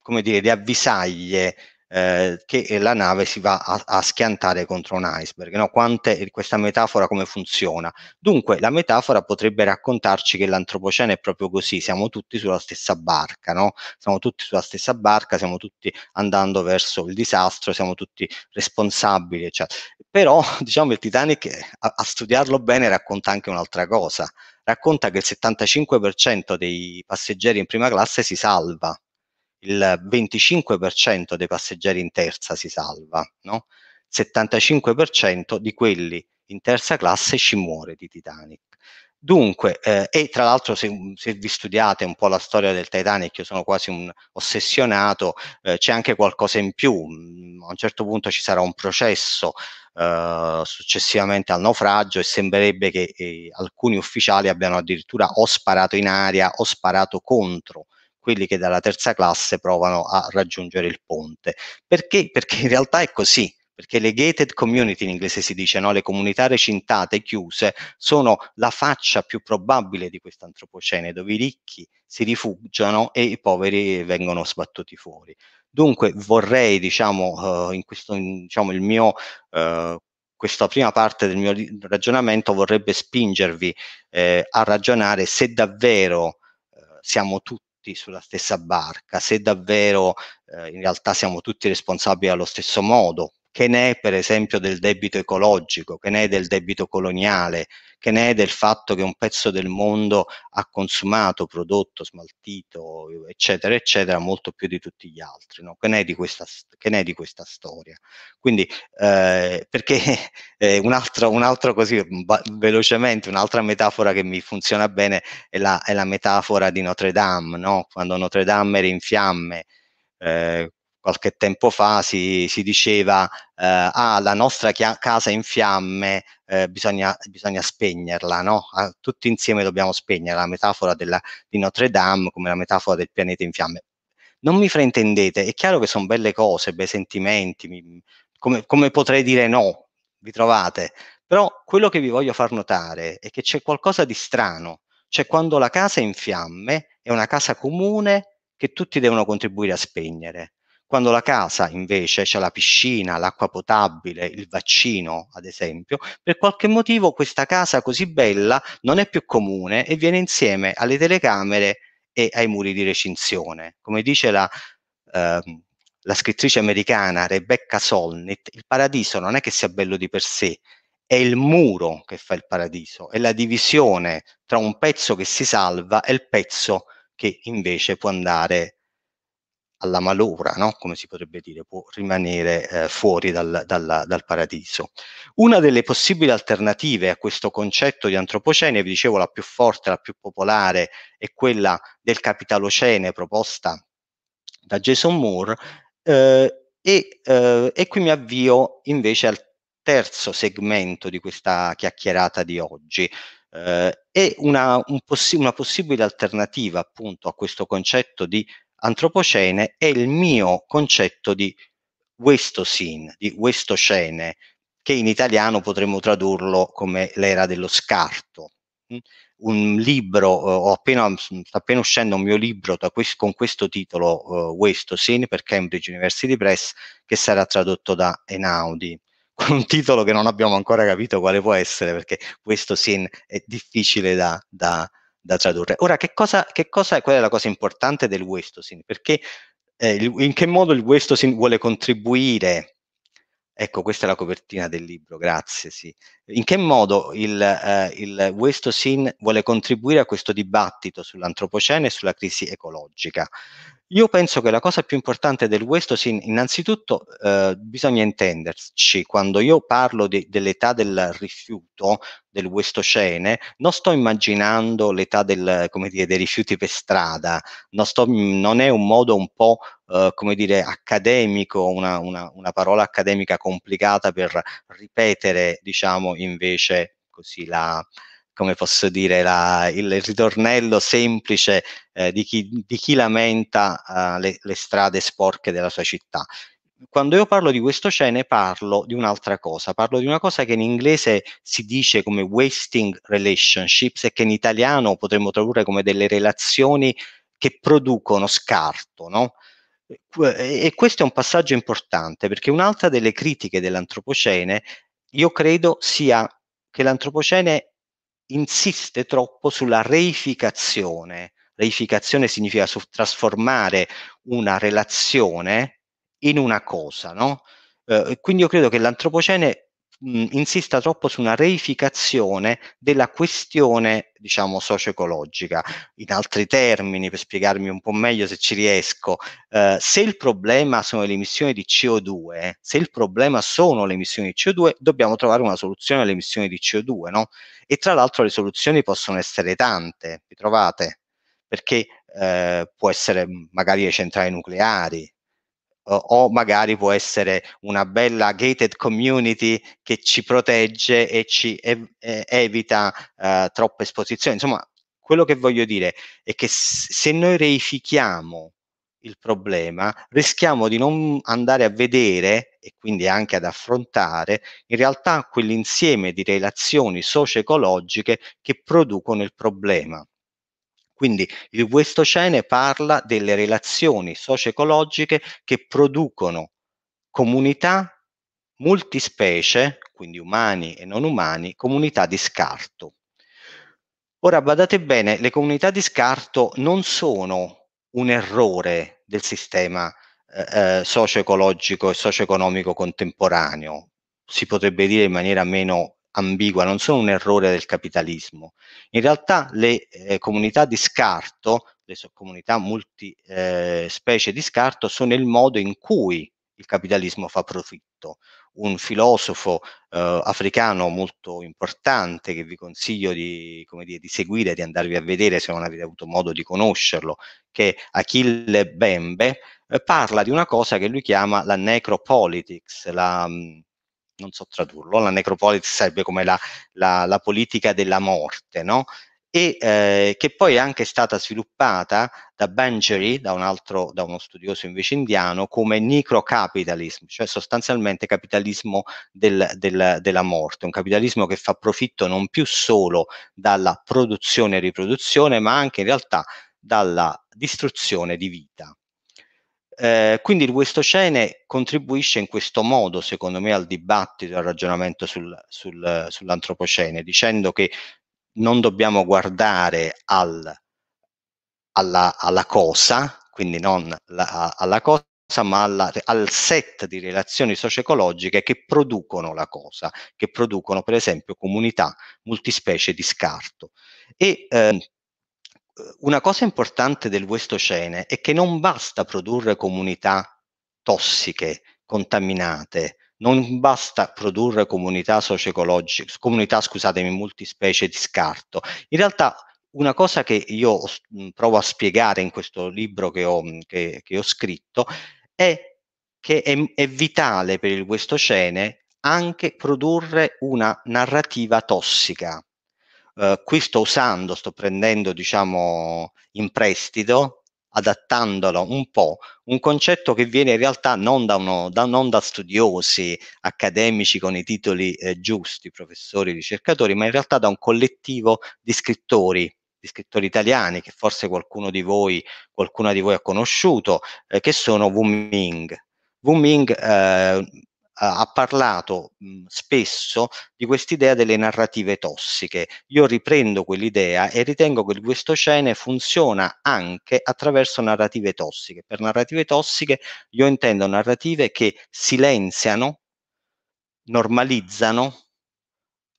come dire, di avvisaglie eh, che la nave si va a, a schiantare contro un iceberg. No? Quante, questa metafora come funziona? Dunque, la metafora potrebbe raccontarci che l'antropocene è proprio così, siamo tutti sulla stessa barca, no? siamo tutti sulla stessa barca, siamo tutti andando verso il disastro, siamo tutti responsabili. Cioè. Però, diciamo, il Titanic, eh, a, a studiarlo bene, racconta anche un'altra cosa racconta che il 75% dei passeggeri in prima classe si salva il 25% dei passeggeri in terza si salva, no? 75% di quelli in terza classe ci muore di Titanic. Dunque, eh, e tra l'altro se, se, vi studiate un po' la storia del Titanic, io sono quasi un ossessionato, eh, c'è anche qualcosa in più, mm, a un certo punto ci sarà un processo eh, successivamente al naufragio e sembrerebbe che eh, alcuni ufficiali abbiano addirittura o sparato in aria o sparato contro quelli che dalla terza classe provano a raggiungere il ponte. Perché? Perché in realtà è così, perché le gated community in inglese si dice, no? le comunità recintate, chiuse, sono la faccia più probabile di quest'antropocene, dove i ricchi si rifugiano e i poveri vengono sbattuti fuori. Dunque vorrei, diciamo, uh, in questo, in, diciamo, il mio, uh, questa prima parte del mio ragionamento vorrebbe spingervi eh, a ragionare se davvero uh, siamo tutti tutti sulla stessa barca, se davvero eh, in realtà siamo tutti responsabili allo stesso modo che ne è per esempio del debito ecologico, che ne è del debito coloniale, che ne è del fatto che un pezzo del mondo ha consumato, prodotto, smaltito, eccetera, eccetera, molto più di tutti gli altri, no? che, ne è di questa, che ne è di questa storia. Quindi, eh, perché eh, un'altra, un'altra così, ba- velocemente, un'altra metafora che mi funziona bene è la, è la metafora di Notre Dame, no? quando Notre Dame era in fiamme. Eh, qualche tempo fa si, si diceva eh, ah, la nostra chia- casa in fiamme eh, bisogna, bisogna, spegnerla, no? Ah, tutti insieme dobbiamo spegnere la metafora della, di Notre Dame come la metafora del pianeta in fiamme. Non mi fraintendete, è chiaro che sono belle cose, bei sentimenti, mi, come, come potrei dire no, vi trovate, però quello che vi voglio far notare è che c'è qualcosa di strano, cioè quando la casa è in fiamme è una casa comune che tutti devono contribuire a spegnere quando la casa invece c'è la piscina, l'acqua potabile, il vaccino, ad esempio, per qualche motivo questa casa così bella non è più comune e viene insieme alle telecamere e ai muri di recinzione. Come dice la, eh, la scrittrice americana Rebecca Solnit, il paradiso non è che sia bello di per sé, è il muro che fa il paradiso, è la divisione tra un pezzo che si salva e il pezzo che invece può andare alla malora, no? come si potrebbe dire, può rimanere eh, fuori dal, dal, dal, paradiso. Una delle possibili alternative a questo concetto di antropocene, vi dicevo la più forte, la più popolare, è quella del capitalocene proposta da Jason Moore, eh, e, eh, e qui mi avvio invece al terzo segmento di questa chiacchierata di oggi, eh, è una, un possi- una, possibile alternativa appunto a questo concetto di antropocene è il mio concetto di Westocene, di Westocene, che in italiano potremmo tradurlo come l'era dello scarto. Mm? Un libro, eh, ho appena, mm, sta appena uscendo un mio libro questo, con questo titolo, uh, Sin, per Cambridge University Press, che sarà tradotto da Enaudi con un titolo che non abbiamo ancora capito quale può essere, perché questo sin è difficile da, da, da tradurre. Ora, che cosa, che cosa è, è la cosa importante del web Perché eh, in che modo il web vuole contribuire? Ecco, questa è la copertina del libro, grazie, sì in che modo il, eh, il Waste vuole contribuire a questo dibattito sull'antropocene e sulla crisi ecologica. Io penso che la cosa più importante del Waste innanzitutto eh, bisogna intenderci, quando io parlo de- dell'età del rifiuto, del Westocene, non sto immaginando l'età del, dire, dei rifiuti per strada, non, sto, non è un modo un po' Uh, come dire, accademico, una, una, una, parola accademica complicata per ripetere diciamo, invece così la, come posso dire, la, il ritornello semplice eh, di, chi, di, chi, lamenta eh, le, le, strade sporche della sua città. Quando io parlo di questo cene parlo di un'altra cosa, parlo di una cosa che in inglese si dice come wasting relationships e che in italiano potremmo tradurre come delle relazioni che producono scarto, no? E questo è un passaggio importante perché un'altra delle critiche dell'antropocene io credo sia che l'antropocene insiste troppo sulla reificazione. Reificazione significa trasformare una relazione in una cosa, no? Eh, quindi io credo che l'antropocene mh, insista troppo su una reificazione della questione, diciamo, socio-ecologica. In altri termini, per spiegarmi un po' meglio se ci riesco, eh, se il problema sono le emissioni di CO2, se il problema sono le emissioni di CO2, dobbiamo trovare una soluzione alle emissioni di CO2, no? E tra l'altro le soluzioni possono essere tante, vi trovate? Perché eh, può essere magari le centrali nucleari, o magari può essere una bella gated community che ci protegge e ci ev- evita uh, troppe esposizioni. Insomma, quello che voglio dire è che se noi reifichiamo il problema, rischiamo di non andare a vedere e quindi anche ad affrontare in realtà quell'insieme di relazioni socio-ecologiche che producono il problema. Quindi il Westocene parla delle relazioni socio-ecologiche che producono comunità multispecie, quindi umani e non umani, comunità di scarto. Ora badate bene, le comunità di scarto non sono un errore del sistema eh, eh socio-ecologico e socio-economico contemporaneo, si potrebbe dire in maniera meno ambigua, non sono un errore del capitalismo. In realtà le eh, comunità di scarto, le comunità multispecie eh, di scarto, sono il modo in cui il capitalismo fa profitto. Un filosofo eh, africano molto importante che vi consiglio di, dire, di, seguire, di andarvi a vedere se non avete avuto modo di conoscerlo, che è Achille Bembe, eh, parla di una cosa che lui chiama la necropolitics, la... Mh, non so tradurlo, la necropolis sarebbe come la, la, la politica della morte, no? e eh, che poi è anche stata sviluppata da Bangery, da, un altro, da uno studioso invece indiano, come necrocapitalism, cioè sostanzialmente capitalismo del, del, della morte, un capitalismo che fa profitto non più solo dalla produzione e riproduzione, ma anche in realtà dalla distruzione di vita. Eh, quindi il Waste contribuisce in questo modo, secondo me, al dibattito, al ragionamento sul, sul, sull'antropocene, dicendo che non dobbiamo guardare al, alla, alla, cosa, quindi non la, alla cosa, ma alla, al set di relazioni socio-ecologiche che producono la cosa, che producono per esempio comunità multispecie di scarto. E, eh, una cosa importante del vuestocene è che non basta produrre comunità tossiche, contaminate, non basta produrre comunità socioecologiche, comunità, scusatemi, multispecie di scarto. In realtà una cosa che io mm, provo a spiegare in questo libro che ho, mm, che, che ho scritto è che è, è vitale per il vuestocene anche produrre una narrativa tossica eh, qui sto usando, sto prendendo diciamo in prestito, adattandolo un po', un concetto che viene in realtà non da, uno, da, non da studiosi accademici con i titoli eh, giusti, professori, ricercatori, ma in realtà da un collettivo di scrittori di scrittori italiani che forse qualcuno di voi, qualcuna di voi ha conosciuto, eh, che sono Wu Ming. Wu Ming eh, ha parlato mh, mhmm, spesso di quest'idea delle narrative tossiche. Io riprendo quell'idea e ritengo che questo guestocene funziona anche attraverso narrative tossiche. Per narrative tossiche io intendo narrative che silenziano, normalizzano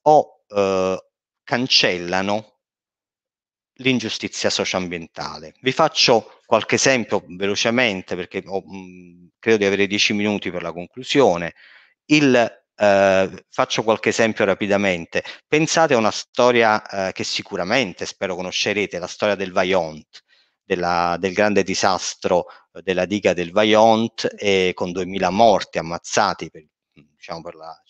o eh, cancellano l'ingiustizia socioambientale. Vi faccio qualche esempio velocemente perché ho, mh, credo di avere dieci minuti per la conclusione. Il, eh, faccio qualche esempio rapidamente. Pensate a una storia eh, che sicuramente spero conoscerete, la storia del Vaillant, della, del grande disastro della diga del Vaillant e con 2000 morti ammazzati per, diciamo, per la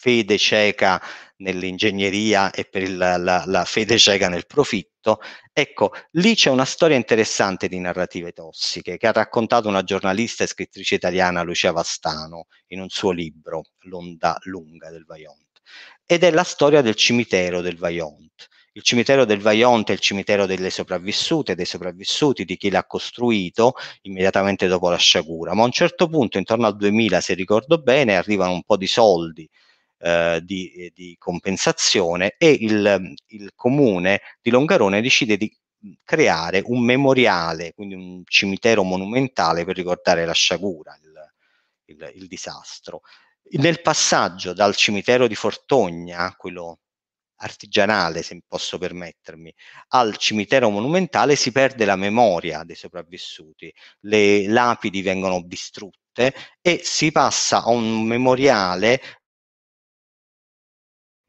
fede cieca nell'ingegneria e per il, la, la, fede cieca nel profitto. Ecco, lì c'è una storia interessante di narrative tossiche che ha raccontato una giornalista e scrittrice italiana, Lucia Vastano, in un suo libro, L'onda lunga del Vajont. Ed è la storia del cimitero del Vajont. Il cimitero del Vaionte è il cimitero delle sopravvissute, dei sopravvissuti, di chi l'ha costruito immediatamente dopo la sciagura. Ma a un certo punto, intorno al 2000, se ricordo bene, arrivano un po' di soldi eh, di, eh, di, compensazione e il, mm, il comune di Longarone decide di mm, creare un memoriale, quindi un cimitero monumentale per ricordare la sciagura, il, il, il disastro. Nel passaggio dal cimitero di Fortogna, quello artigianale, se posso permettermi, al cimitero monumentale si perde la memoria dei sopravvissuti, le lapidi vengono distrutte e si passa a un memoriale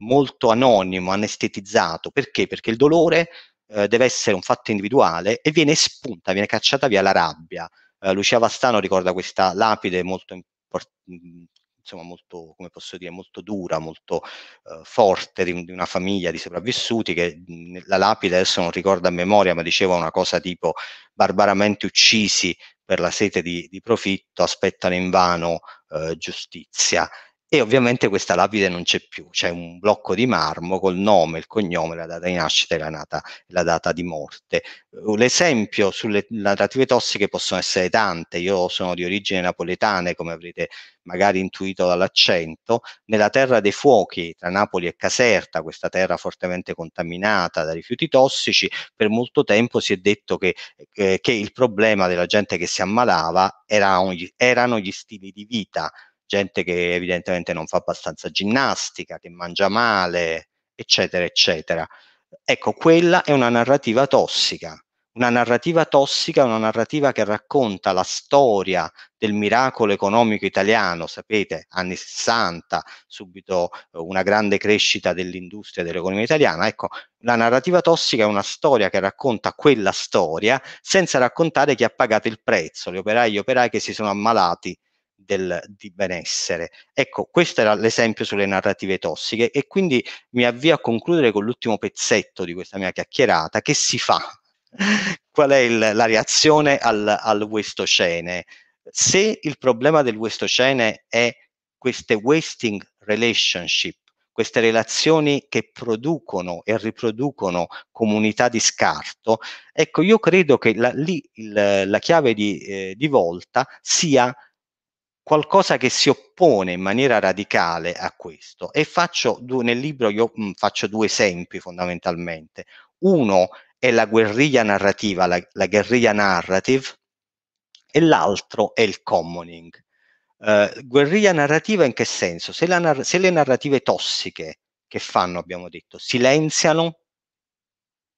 molto anonimo, anestetizzato. Perché? Perché il dolore eh, deve essere un fatto individuale e viene spunta, viene cacciata via la rabbia. Eh, Lucia Vastano ricorda questa lapide molto importante insomma molto, come posso dire, molto dura, molto eh, forte di, di, una famiglia di sopravvissuti che mh, mm, la lapide adesso non ricorda a memoria, ma diceva una cosa tipo barbaramente uccisi per la sete di, di profitto, aspettano invano eh, giustizia e ovviamente questa lapide non c'è più, c'è un blocco di marmo col nome, il cognome, la data di nascita e la, nata, la data di morte. Uh, l'esempio sulle narrative tossiche possono essere tante, io sono di origine napoletane come avrete magari intuito dall'accento, nella terra dei fuochi tra Napoli e Caserta, questa terra fortemente contaminata da rifiuti tossici, per molto tempo si è detto che, eh, che il problema della gente che si ammalava erano gli, erano gli stili di vita, gente che evidentemente non fa abbastanza ginnastica, che mangia male, eccetera, eccetera. Ecco, quella è una narrativa tossica. Una narrativa tossica è una narrativa che racconta la storia del miracolo economico italiano, sapete, anni 60, subito eh, una grande crescita dell'industria dell'economia italiana. Ecco, la narrativa tossica è una storia che racconta quella storia senza raccontare chi ha pagato il prezzo, gli operai e gli operai che si sono ammalati del, di benessere. Ecco, questo era l'esempio sulle narrative tossiche e quindi mi avvio a concludere con l'ultimo pezzetto di questa mia chiacchierata, che si fa? Qual è il, la reazione al, al Westocene? Se il problema del Westocene è queste wasting relationship, queste relazioni che producono e riproducono comunità di scarto, ecco, io credo che la, lì il, la chiave di, eh, di volta sia qualcosa che si oppone in maniera radicale a questo. E faccio, due, nel libro io mh, faccio due esempi fondamentalmente. Uno è la guerriglia narrativa, la, la guerriglia narrative, e l'altro è il commoning. Uh, guerriglia narrativa in che senso? Se, nar- se, le narrative tossiche che fanno, abbiamo detto, silenziano,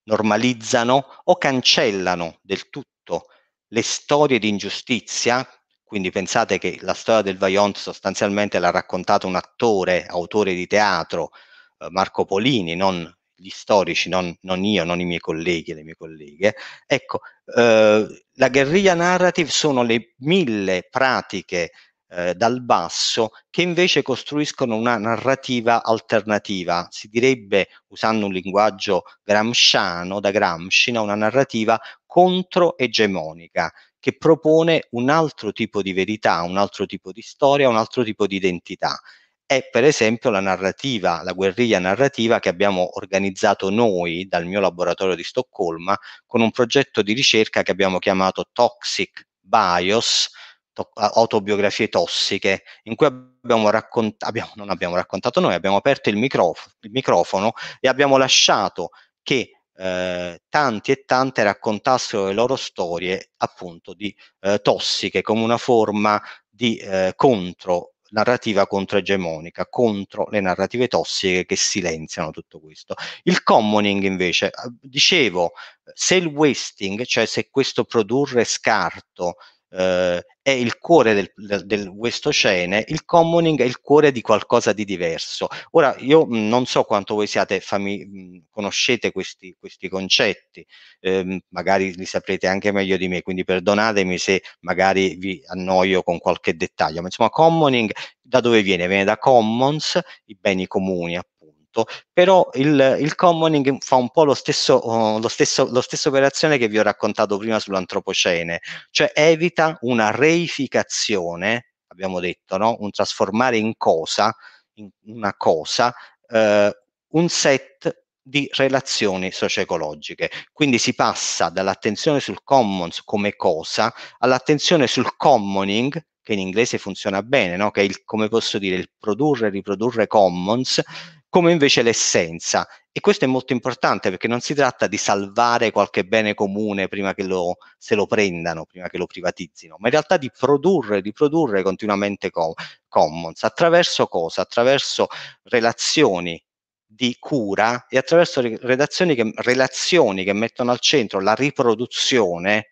normalizzano o cancellano del tutto le storie di ingiustizia quindi pensate che la storia del Vaillant sostanzialmente l'ha raccontata un attore, autore di teatro, eh, Marco Polini, non gli storici, non, non, io, non i miei colleghi e le mie colleghe. Ecco, eh, la guerriglia narrative sono le mille pratiche eh, dal basso che invece costruiscono una narrativa alternativa, si direbbe, usando un linguaggio gramsciano, da Gramsci, una narrativa contro-egemonica, che propone un altro tipo di verità, un altro tipo di storia, un altro tipo di identità. È per esempio la narrativa, la guerriglia narrativa che abbiamo organizzato noi dal mio laboratorio di Stoccolma con un progetto di ricerca che abbiamo chiamato Toxic Bios, to- autobiografie tossiche, in cui abbiamo raccontato, non abbiamo raccontato noi, abbiamo aperto il, microf- il microfono e abbiamo lasciato che eh, tanti e tante raccontassero le loro storie appunto di eh, tossiche come una forma di eh, contro narrativa controegemonica, contro le narrative tossiche che silenziano tutto questo. Il commoning invece, eh, dicevo, se il wasting, cioè se questo produrre scarto eh, è il cuore del, del, del Westocene, il commoning è il cuore di qualcosa di diverso. Ora, io mm, non so quanto voi siate fami- mh, mm, conoscete questi, questi concetti, eh, magari li saprete anche meglio di me, quindi perdonatemi se magari vi annoio con qualche dettaglio, ma insomma, commoning da dove viene? Viene da commons, i beni comuni, appunto tutto, però il, il commoning fa un po' lo stesso, oh, lo stesso, lo stesso operazione che vi ho raccontato prima sull'antropocene, cioè evita una reificazione, abbiamo detto, no? un trasformare in cosa, in una cosa, eh, un set di relazioni socio-ecologiche. Quindi si passa dall'attenzione sul commons come cosa all'attenzione sul commoning che in inglese funziona bene, no? che è il, come posso dire, il produrre e riprodurre commons, come invece l'essenza. E questo è molto importante perché non si tratta di salvare qualche bene comune prima che lo, se lo prendano, prima che lo privatizzino, ma in realtà di produrre, e riprodurre continuamente com- commons. Attraverso cosa? Attraverso relazioni di cura e attraverso re- relazioni che mettono al centro la riproduzione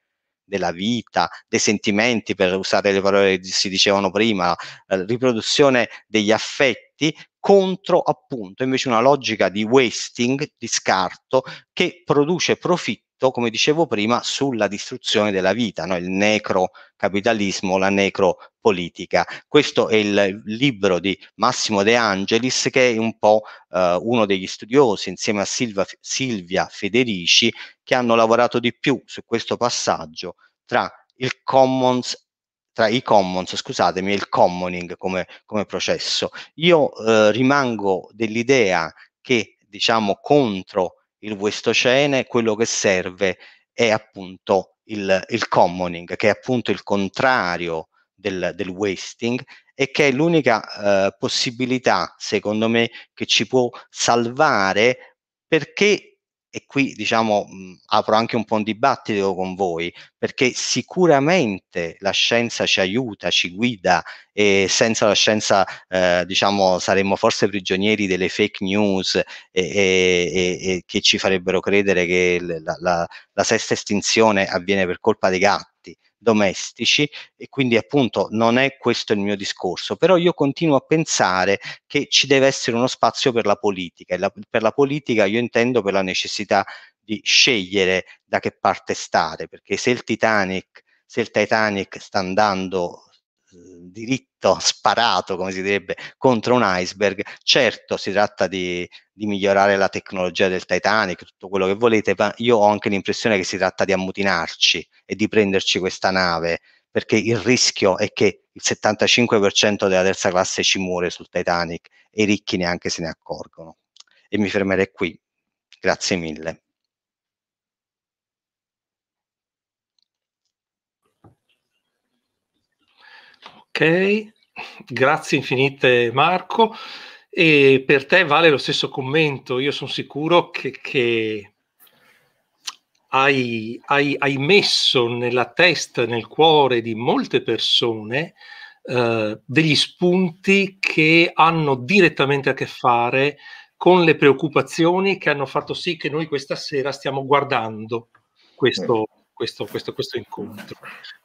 della vita, dei sentimenti, per usare le parole che si dicevano prima, eh, riproduzione degli affetti contro appunto invece una logica di wasting, di scarto, che produce profitto diritto, come dicevo prima, sulla distruzione della vita, no? il necrocapitalismo, la necropolitica. Questo è il libro di Massimo De Angelis che è un po' eh, uno degli studiosi insieme a Silva, Silvia Federici che hanno lavorato di più su questo passaggio tra il commons tra i commons, scusatemi, e il commoning come, come processo. Io eh, rimango dell'idea che, diciamo, contro il Westocene, quello che serve è appunto il, il commoning, che è appunto il contrario del, del wasting e che è l'unica eh, possibilità, secondo me, che ci può salvare perché e qui diciamo mh, mhmm, apro anche un po' un dibattito con voi, perché sicuramente la scienza ci aiuta, ci guida e senza la scienza eh, diciamo saremmo forse prigionieri delle fake news e, e, e che ci farebbero credere che la, la, la sesta estinzione avviene per colpa dei gatti domestici e quindi appunto non è questo il mio discorso, però io continuo a pensare che ci deve essere uno spazio per la politica e la, per la politica io intendo per la necessità di scegliere da che parte stare, perché se il Titanic se il Titanic sta andando diritto sparato, come si direbbe, contro un iceberg. Certo, si tratta di, di, migliorare la tecnologia del Titanic, tutto quello che volete, ma io ho anche l'impressione che si tratta di ammutinarci e di prenderci questa nave, perché il rischio è che il 75% della terza classe ci muore sul Titanic e i ricchi neanche se ne accorgono. E mi fermerei qui. Grazie mille. Ok, grazie infinite Marco. E per te vale lo stesso commento, io sono sicuro che, che hai, hai, hai, messo nella testa, nel cuore di molte persone eh, degli spunti che hanno direttamente a che fare con le preoccupazioni che hanno fatto sì che noi questa sera stiamo guardando questo, eh questo, questo, questo incontro.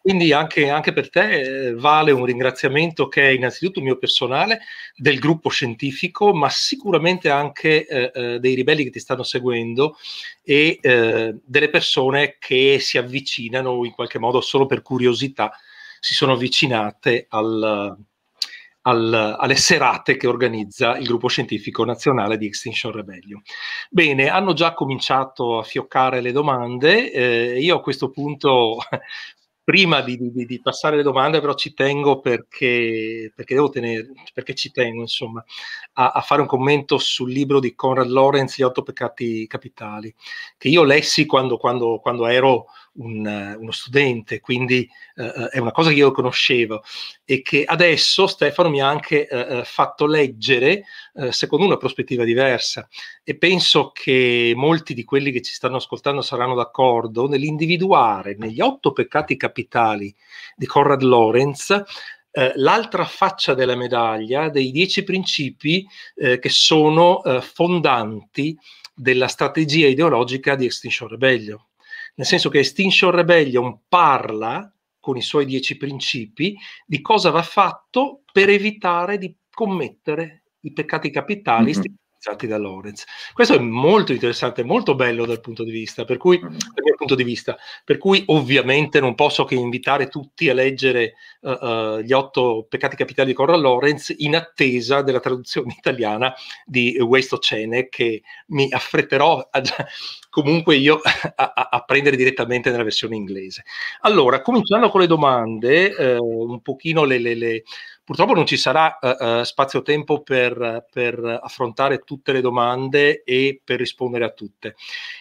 Quindi anche, anche, per te eh, vale un ringraziamento che è innanzitutto mio personale, del gruppo scientifico, ma sicuramente anche eh, eh, dei ribelli che ti stanno seguendo e eh, delle persone che si avvicinano in qualche modo solo per curiosità, si sono avvicinate al al, alle serate che organizza il gruppo scientifico nazionale di Extinction Rebellion. Bene, hanno già cominciato a fioccare le domande, eh, io a questo punto prima di, di, di, passare le domande, però ci tengo perché, perché devo tenere, perché ci tengo, insomma, a, a, fare un commento sul libro di Conrad Lorenz, Gli otto peccati capitali, che io lessi quando, quando, quando ero un, uno studente, quindi eh, eh, è una cosa che io conoscevo e che adesso Stefano mi ha anche eh, eh, fatto leggere eh, secondo una prospettiva diversa e penso che molti di quelli che ci stanno ascoltando saranno d'accordo nell'individuare negli otto peccati capitali di Conrad Lorenz eh, l'altra faccia della medaglia dei dieci principi eh, che sono eh, fondanti della strategia ideologica di Extinction Rebellion nel senso che Extinction Rebellion parla con i suoi dieci principi di cosa va fatto per evitare di commettere i peccati capitali mm-hmm realizzati da Lorenz. Questo è molto interessante, molto bello dal punto di vista, per cui, mm. dal mio punto di vista, per cui ovviamente non posso che invitare tutti a leggere uh, uh, gli otto peccati capitali di Conrad Lorenz in attesa della traduzione italiana di Waste Cene che mi affretterò a, comunque io a, a, a, prendere direttamente nella versione inglese. Allora, cominciando con le domande, eh, un pochino le, le, le Purtroppo non ci sarà uh, eh, uh, eh, spazio-tempo per, per, affrontare tutte le domande e per rispondere a tutte.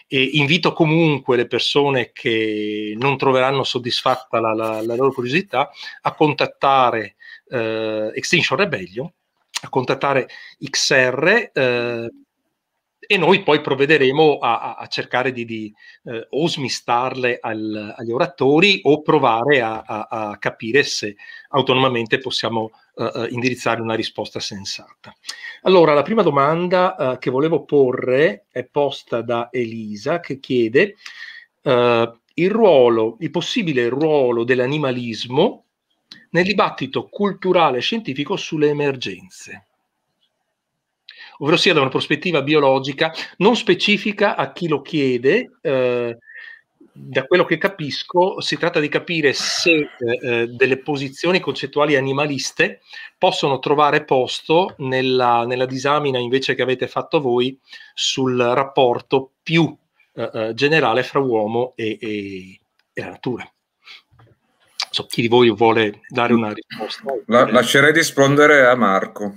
E invito comunque le persone che non troveranno soddisfatta la, la, la loro curiosità a contattare uh, Extinction Rebellion, a contattare XR e noi poi provvederemo a, a cercare di, di eh, o smistarle al, agli oratori o provare a, a, a capire se autonomamente possiamo eh, eh indirizzare una risposta sensata. Allora, la prima domanda eh, che volevo porre è posta da Elisa che chiede eh, il ruolo, il possibile ruolo dell'animalismo nel dibattito culturale e scientifico sulle emergenze ovvero sia da una prospettiva biologica, non specifica a chi lo chiede. Eh, da quello che capisco, si tratta di capire se eh, delle posizioni concettuali animaliste possono trovare posto nella, nella, disamina invece che avete fatto voi sul rapporto più eh, eh generale fra uomo e, e, e la natura. So, chi di voi vuole dare una risposta? La, lascerei rispondere a Marco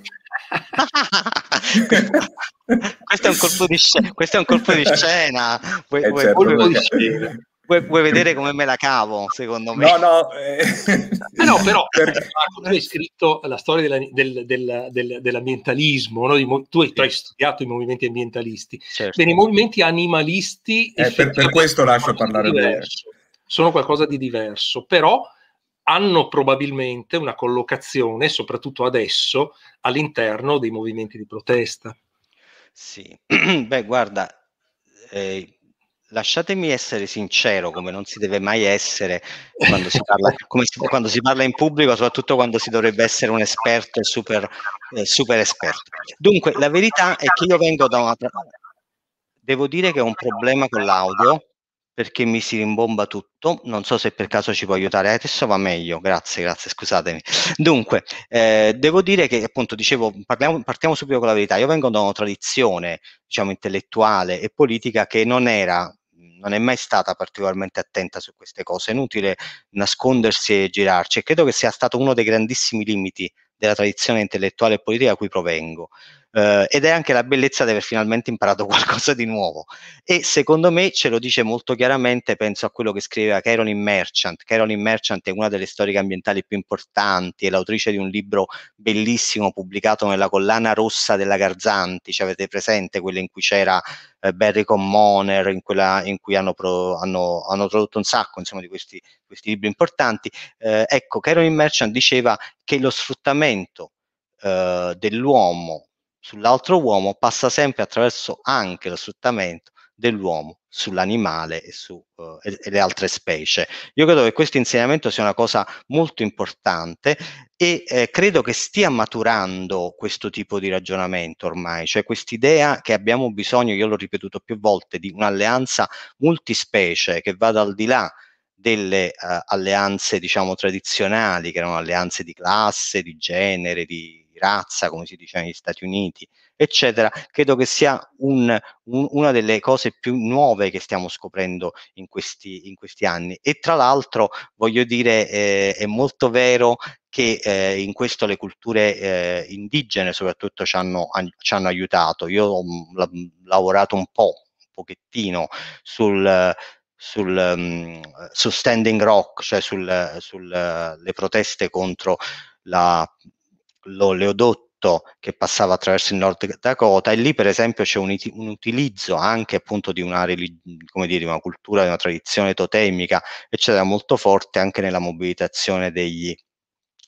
questo, è un colpo di scena, questo è un colpo di scena. Vuoi, eh, vuoi, certo vuoi, di scena. vuoi vedere come me la cavo, secondo me. No, no, eh. eh no però eh, Perché... hai scritto la storia della, del, del, del, dell'ambientalismo, no? tu, hai, tu, hai, studiato i movimenti ambientalisti. Certo. Bene, i movimenti animalisti... Eh, per, per, questo lascio parlare diverso. Sono qualcosa di diverso, però hanno probabilmente una collocazione, soprattutto adesso, all'interno dei movimenti di protesta. Sì, beh, guarda, eh, lasciatemi essere sincero, come non si deve mai essere quando si, parla, si, quando si parla, in pubblico, soprattutto quando si dovrebbe essere un esperto e super, eh, super esperto. Dunque, la verità è che io vengo da una... Devo dire che ho un problema con l'audio, perché mi si rimbomba tutto. Non so se per caso ci può aiutare adesso, va meglio. Grazie, grazie, scusatemi. Dunque, eh, devo dire che appunto dicevo, parliamo, partiamo subito con la verità. Io vengo da una tradizione, diciamo, intellettuale e politica che non era non è mai stata particolarmente attenta su queste cose, è inutile nascondersi e girarci e credo che sia stato uno dei grandissimi limiti della tradizione intellettuale e politica a cui provengo eh, ed è anche la bellezza di aver finalmente imparato qualcosa di nuovo. E secondo me ce lo dice molto chiaramente, penso a quello che scriveva Caroline Merchant. Caroline Merchant è una delle storiche ambientali più importanti, è l'autrice di un libro bellissimo pubblicato nella collana rossa della Garzanti, ci avete presente quella in cui c'era eh, Barry Commoner, in, quella, in cui hanno, pro, hanno, hanno, tradotto un sacco insomma, di questi, questi libri importanti. Eh, ecco, Caroline Merchant diceva che lo sfruttamento eh, dell'uomo sull'altro uomo passa sempre attraverso anche lo sfruttamento dell'uomo sull'animale e, su, uh, e, e le altre specie. Io credo che questo insegnamento sia una cosa molto importante e eh, credo che stia maturando questo tipo di ragionamento ormai, cioè quest'idea che abbiamo bisogno, io l'ho ripetuto più volte, di un'alleanza multispecie che vada al di là delle uh, alleanze diciamo tradizionali che erano alleanze di classe, di genere, di razza, come si dice negli Stati Uniti, eccetera, credo che sia un, un, una delle cose più nuove che stiamo scoprendo in questi, in questi anni. E tra l'altro, voglio dire, eh, è molto vero che eh, in questo le culture eh, indigene soprattutto ci hanno, ci hanno aiutato. Io ho mm, mm, lavorato un po', un pochettino sul... Sul, um, su Standing Rock, cioè sulle sul, uh, proteste contro la, l'oleodotto che passava attraverso il Nord Dakota e lì per esempio c'è un, un utilizzo anche appunto di una, relig- dire, una cultura, di una tradizione totemica eccetera molto forte anche nella mobilitazione degli,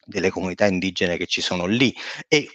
delle comunità indigene che ci sono lì e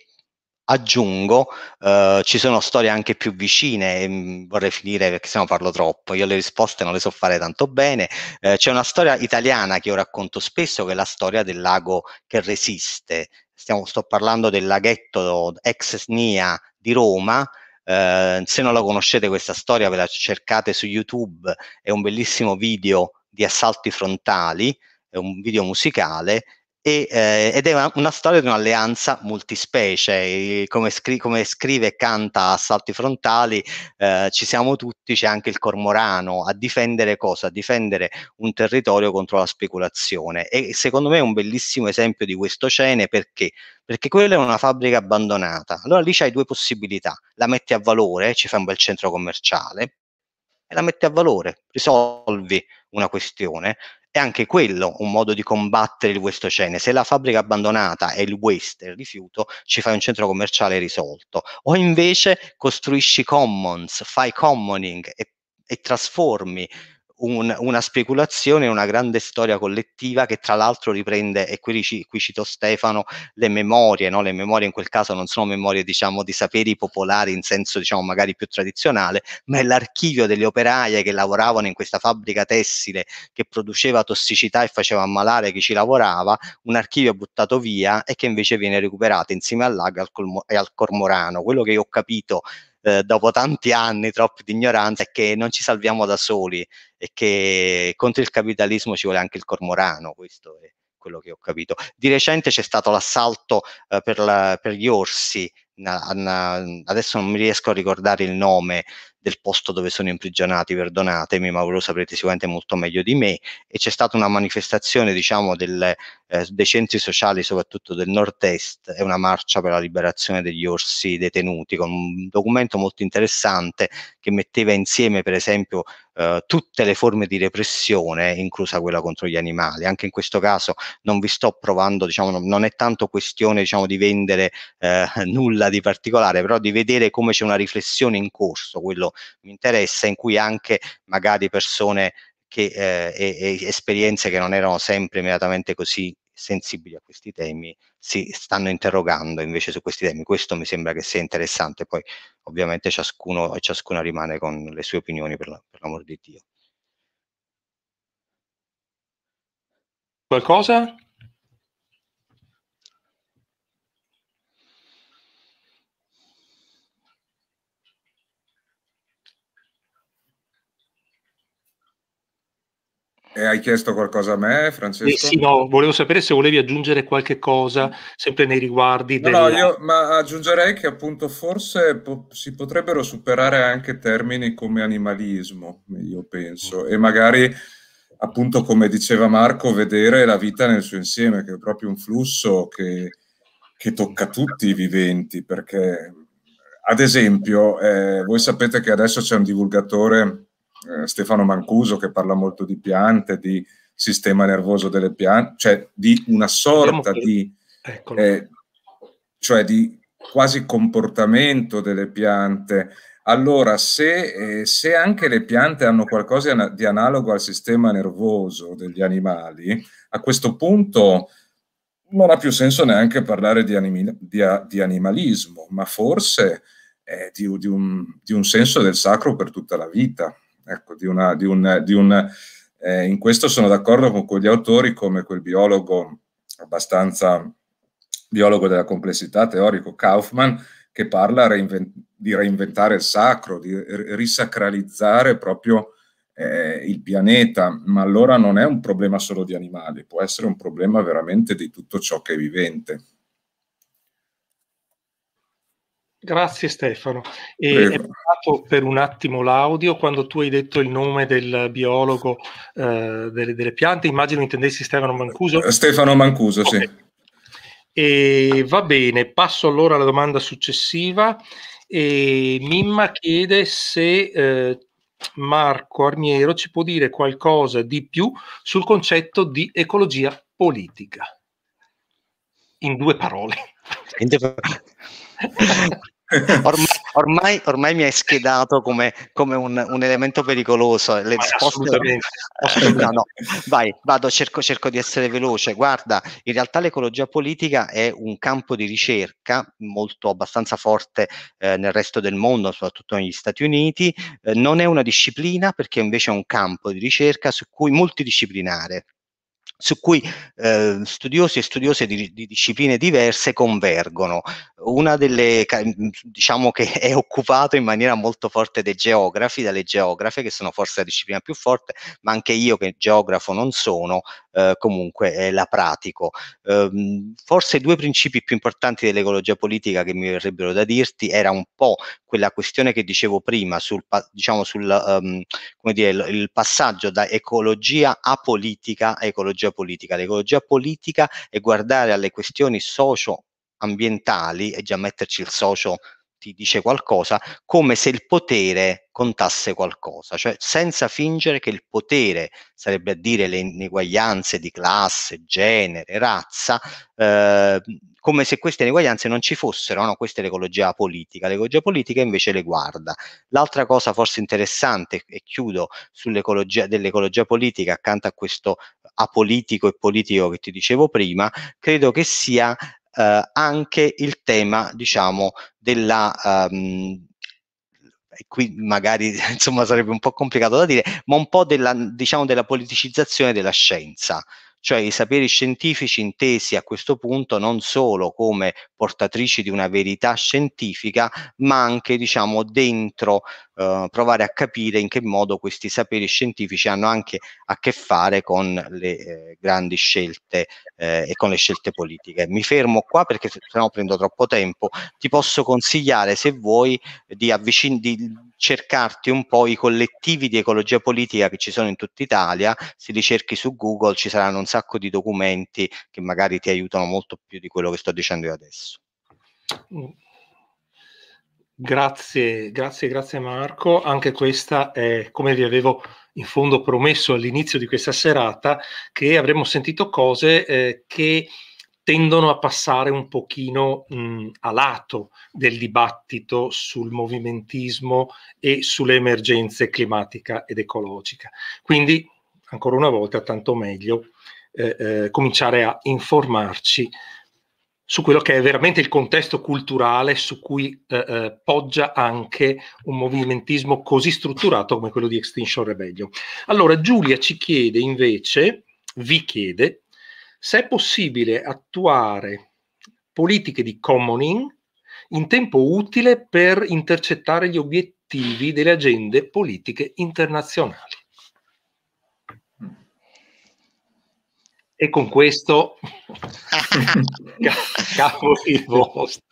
aggiungo, eh, ci sono storie anche più vicine, e, mm, vorrei finire perché se no parlo troppo, io le risposte non le so fare tanto bene, eh, c'è una storia italiana che io racconto spesso che è la storia del lago che resiste, stiamo, sto parlando del laghetto ex Snia di Roma, eh, se non la conoscete questa storia ve la cercate su YouTube, è un bellissimo video di assalti frontali, è un video musicale e, eh, ed è una, una, storia di un'alleanza multispecie, come, scri- come scrive e canta a salti frontali, eh, ci siamo tutti, c'è anche il cormorano, a difendere cosa? A difendere un territorio contro la speculazione. E secondo me è un bellissimo esempio di questo cene perché? Perché quella è una fabbrica abbandonata. Allora lì c'hai due possibilità, la metti a valore, ci fai un bel centro commerciale, e la metti a valore, risolvi una questione è anche quello un modo di combattere il waste chain. Se la fabbrica abbandonata è il waste, il rifiuto, ci fai un centro commerciale risolto. O invece costruisci commons, fai commoning e, e trasformi un, una speculazione, una grande storia collettiva che tra l'altro riprende, e qui, qui cito Stefano, le memorie, no? le memorie in quel caso non sono memorie diciamo di saperi popolari in senso diciamo magari più tradizionale, ma è l'archivio delle operaie che lavoravano in questa fabbrica tessile che produceva tossicità e faceva ammalare chi ci lavorava, un archivio buttato via e che invece viene recuperato insieme all'aga e al cormorano. Quello che io ho capito eh, dopo tanti anni troppi di ignoranza è che non ci salviamo da soli e che contro il capitalismo ci vuole anche il cormorano, questo è quello che ho capito. Di recente c'è stato l'assalto eh, per, la, per, gli orsi, na, na, adesso non mi riesco a ricordare il nome, del posto dove sono imprigionati, perdonatemi, ma voi lo saprete sicuramente molto meglio di me, e c'è stata una manifestazione diciamo, delle, eh, dei centri sociali, soprattutto del nord-est, e una marcia per la liberazione degli orsi detenuti, con un documento molto interessante che metteva insieme per esempio eh, tutte le forme di repressione, inclusa quella contro gli animali. Anche in questo caso non vi sto provando, diciamo, non, non è tanto questione diciamo, di vendere eh, nulla di particolare, però di vedere come c'è una riflessione in corso, quello mi interessa, in cui anche magari persone che, eh, e, e esperienze che non erano sempre immediatamente così sensibili a questi temi si stanno interrogando invece su questi temi. Questo mi sembra che sia interessante, poi ovviamente ciascuno e ciascuna rimane con le sue opinioni per, la, per l'amor di Dio. Qualcosa? E hai chiesto qualcosa a me, Francesco? Eh sì, no, volevo sapere se volevi aggiungere qualche cosa sempre nei riguardi. No, no, io ma aggiungerei che appunto forse po- si potrebbero superare anche termini come animalismo, io penso, e magari appunto come diceva Marco, vedere la vita nel suo insieme, che è proprio un flusso che, che tocca tutti i viventi, perché ad esempio eh, voi sapete che adesso c'è un divulgatore eh, Stefano Mancuso che parla molto di piante, di sistema nervoso delle piante, cioè di una sorta di, eh, cioè di quasi comportamento delle piante. Allora, se, eh, se, anche le piante hanno qualcosa di analogo al sistema nervoso degli animali, a questo punto non ha più senso neanche parlare di, animi, di, di animalismo, ma forse eh, di, un, di un senso del sacro per tutta la vita. Ecco, di una, di un, di un, eh, in questo sono d'accordo con quegli autori come quel biologo abbastanza biologo della complessità teorico Kaufman che parla reinvent di reinventare il sacro, di risacralizzare proprio eh, il pianeta, ma allora non è un problema solo di animali, può essere un problema veramente di tutto ciò che è vivente. Grazie Stefano. E è passato per un attimo l'audio quando tu hai detto il nome del biologo eh, delle, delle, piante, immagino intendessi Stefano Mancuso. Eh, Stefano Mancuso, okay. sì. E va bene, passo allora alla domanda successiva. E Mimma chiede se eh, Marco Armiero ci può dire qualcosa di più sul concetto di ecologia politica. In due parole. In due parole. Ormai, ormai, ormai, mi hai schedato come, come un, un, elemento pericoloso. Le risposte... Eh, no, no. Vai, vado, cerco, cerco, di essere veloce. Guarda, in realtà l'ecologia politica è un campo di ricerca molto abbastanza forte eh, nel resto del mondo, soprattutto negli Stati Uniti. Eh, non è una disciplina perché invece è un campo di ricerca su cui multidisciplinare su cui eh, studiosi e studiose di, di, discipline diverse convergono. Una delle, diciamo che è occupata in maniera molto forte dai geografi, dalle geografe, che sono forse la disciplina più forte, ma anche io che geografo non sono, eh, comunque eh, la pratico. Ehm, forse i due principi più importanti dell'ecologia politica che mi verrebbero da dirti era un po' quella questione che dicevo prima sul, diciamo, sul um, come dire, il, il passaggio da ecologia a politica a ecologia politica. L'ecologia politica è guardare alle questioni socio ambientali e già metterci il socio ti dice qualcosa come se il potere contasse qualcosa, cioè senza fingere che il potere, sarebbe a dire le ineguaglianze di classe, genere, razza, eh, come se queste ineguaglianze non ci fossero, no? questa è l'ecologia politica, l'ecologia politica invece le guarda. L'altra cosa forse interessante, e chiudo sull'ecologia dell'ecologia politica accanto a questo apolitico e politico che ti dicevo prima, credo che sia eh, anche il tema, diciamo, della... Um, qui magari insomma sarebbe un po' complicato da dire, ma un po' della, diciamo, della politicizzazione della scienza cioè i saperi scientifici intesi a questo punto non solo come portatrici di una verità scientifica, ma anche diciamo dentro eh, provare a capire in che modo questi saperi scientifici hanno anche a che fare con le eh, grandi scelte eh, e con le scelte politiche. Mi fermo qua perché se no prendo troppo tempo. Ti posso consigliare se vuoi di avvicinare cercarti un po' i collettivi di ecologia politica che ci sono in tutta Italia, se li cerchi su Google ci saranno un sacco di documenti che magari ti aiutano molto più di quello che sto dicendo io adesso. Mm. Grazie, grazie, grazie Marco. Anche questa è, come vi avevo in fondo promesso all'inizio di questa serata, che avremmo sentito cose eh, che tendono a passare un pochino mh, a lato del dibattito sul movimentismo e sulle emergenze climatica ed ecologica. Quindi, ancora una volta, tanto meglio eh, eh, cominciare a informarci su quello che è veramente il contesto culturale su cui eh, eh poggia anche un movimentismo così strutturato come quello di Extinction Rebellion. Allora, Giulia ci chiede invece, vi chiede, se è possibile attuare politiche di commoning in tempo utile per intercettare gli obiettivi delle agende politiche internazionali. E con questo cavo i vostri.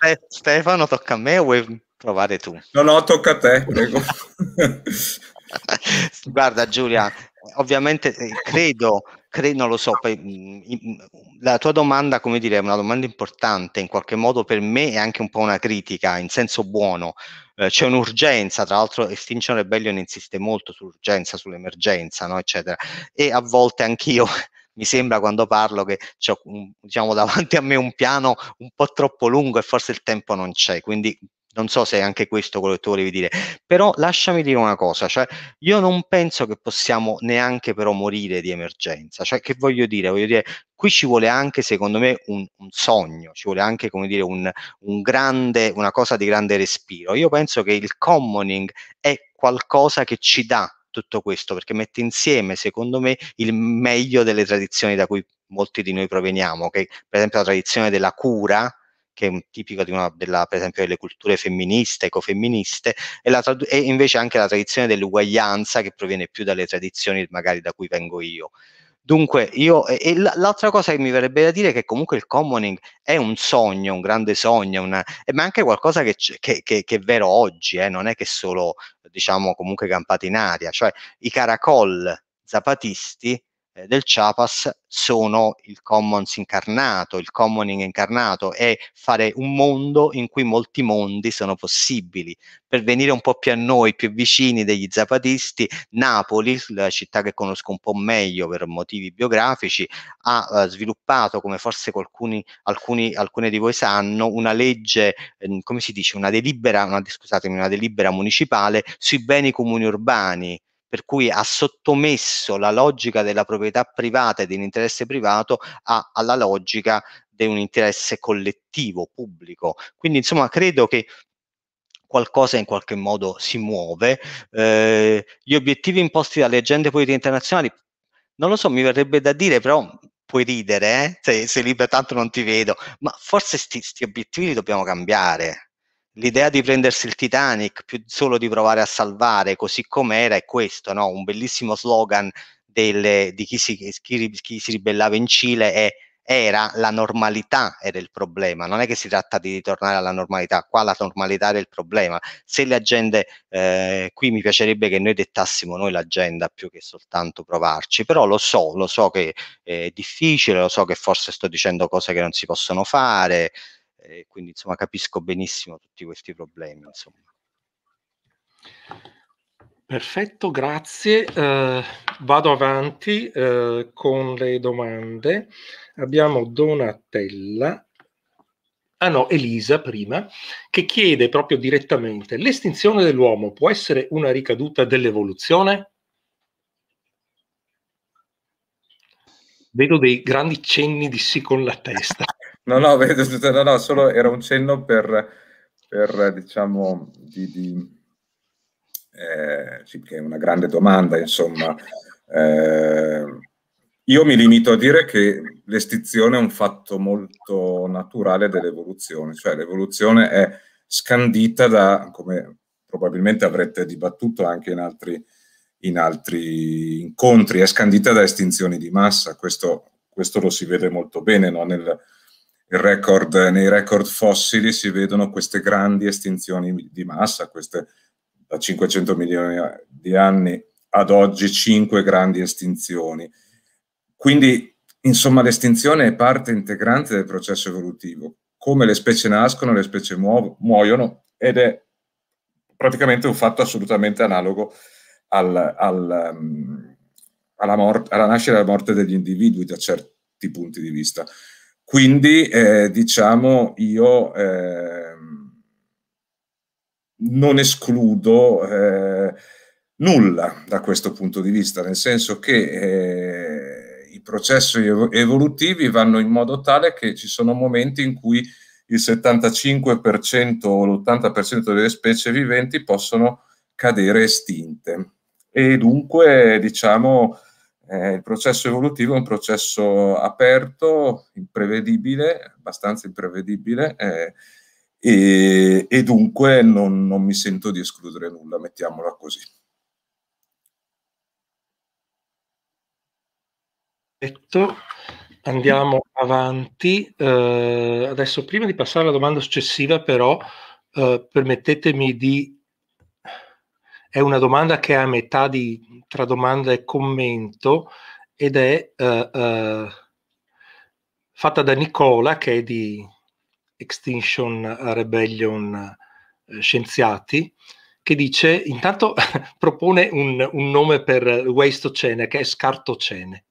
Eh, Stefano, tocca a me o vuoi provare tu? No, no, tocca a te, prego. Guarda Giulia, ovviamente eh, credo, credo, non lo so, mm, la tua domanda, come dire, è una domanda importante, in qualche modo per me è anche un po' una critica, in senso buono. Eh, c'è un'urgenza, tra l'altro Extinction Rebellion insiste molto sull'urgenza, sull'emergenza, no, eccetera. E a volte anch'io mi sembra quando parlo che ho diciamo, davanti a me un piano un po' troppo lungo e forse il tempo non c'è, quindi non so se è anche questo quello che tu volevi dire, però lasciami dire una cosa, cioè io non penso che possiamo neanche però morire di emergenza, cioè che voglio dire? Voglio dire, qui ci vuole anche secondo me un, un sogno, ci vuole anche come dire un, un grande, una cosa di grande respiro. Io penso che il commoning è qualcosa che ci dà tutto questo, perché mette insieme, secondo me, il meglio delle tradizioni da cui molti di noi proveniamo, che per esempio la tradizione della cura, che è un tipico una, della, per esempio delle culture femministe, ecofemministe, e, la, e invece anche la tradizione dell'uguaglianza che proviene più dalle tradizioni magari da cui vengo io. Dunque, io, e, e l'altra cosa che mi verrebbe da dire è che comunque il commoning è un sogno, un grande sogno, una, eh, ma anche qualcosa che, che, che, che è vero oggi, eh, non è che solo, diciamo, comunque campate in aria. Cioè, i caracol zapatisti eh, del Chiapas sono il commons incarnato, il commoning incarnato è fare un mondo in cui molti mondi sono possibili. Per venire un po' più a noi, più vicini degli zapatisti, Napoli, la città che conosco un po' meglio per motivi biografici, ha eh, sviluppato, come forse qualcuni, alcuni, alcune di voi sanno, una legge, eh, come si dice, una delibera, una, scusatemi, una delibera municipale sui beni comuni urbani per cui ha sottomesso la logica della proprietà privata e dell'interesse privato a, alla logica di un interesse collettivo, pubblico. Quindi insomma credo che qualcosa in qualche modo si muove. Eh, gli obiettivi imposti dalle agende politiche internazionali, non lo so, mi verrebbe da dire, però puoi ridere, eh? se, se libera tanto non ti vedo, ma forse questi obiettivi li dobbiamo cambiare l'idea di prendersi il Titanic più solo di provare a salvare così com'era è questo, no? un bellissimo slogan del, di chi si, chi, chi si, ribellava in Cile è era la normalità era il problema, non è che si tratta di ritornare alla normalità, qua la normalità era il problema. Se le agende, eh, qui mi piacerebbe che noi dettassimo noi l'agenda più che soltanto provarci, però lo so, lo so che è difficile, lo so che forse sto dicendo cose che non si possono fare, eh, quindi insomma capisco benissimo tutti questi problemi. Insomma. Perfetto, grazie. Uh, vado avanti uh, con le domande. Abbiamo Donatella, ah no, Elisa prima, che chiede proprio direttamente, l'estinzione dell'uomo può essere una ricaduta dell'evoluzione? Vedo dei grandi cenni di sì con la testa. No, no, vedo, no, no, solo era un cenno per, per diciamo, di, di eh, sì, che è una grande domanda, insomma. Eh, io mi limito a dire che l'estinzione è un fatto molto naturale dell'evoluzione, cioè l'evoluzione è scandita da, come probabilmente avrete dibattuto anche in altri, in altri incontri, è scandita da estinzioni di massa, questo, questo lo si vede molto bene no? nel, record, nei record fossili si vedono queste grandi estinzioni di massa, queste da 500 milioni di anni ad oggi 5 grandi estinzioni. Quindi, insomma, l'estinzione è parte integrante del processo evolutivo. Come le specie nascono, le specie muo- muoiono ed è praticamente un fatto assolutamente analogo al, al, um, alla, mort- alla nascita e alla morte degli individui da certi punti di vista. Quindi, eh, diciamo, io eh, non escludo eh, nulla da questo punto di vista, nel senso che eh, i processi evolutivi vanno in modo tale che ci sono momenti in cui il 75% o l'80% delle specie viventi possono cadere estinte. E dunque, diciamo, eh, il processo evolutivo è un processo aperto, imprevedibile, abbastanza imprevedibile, eh, e, e, dunque non, non mi sento di escludere nulla, mettiamola così. Perfetto, andiamo avanti. Eh, adesso prima di passare alla domanda successiva però eh, permettetemi di è una domanda che è a metà di, tra domanda e commento ed è uh, uh, fatta da Nicola che è di Extinction Rebellion eh, Scienziati che dice intanto propone un, un, nome per waste che è scartocene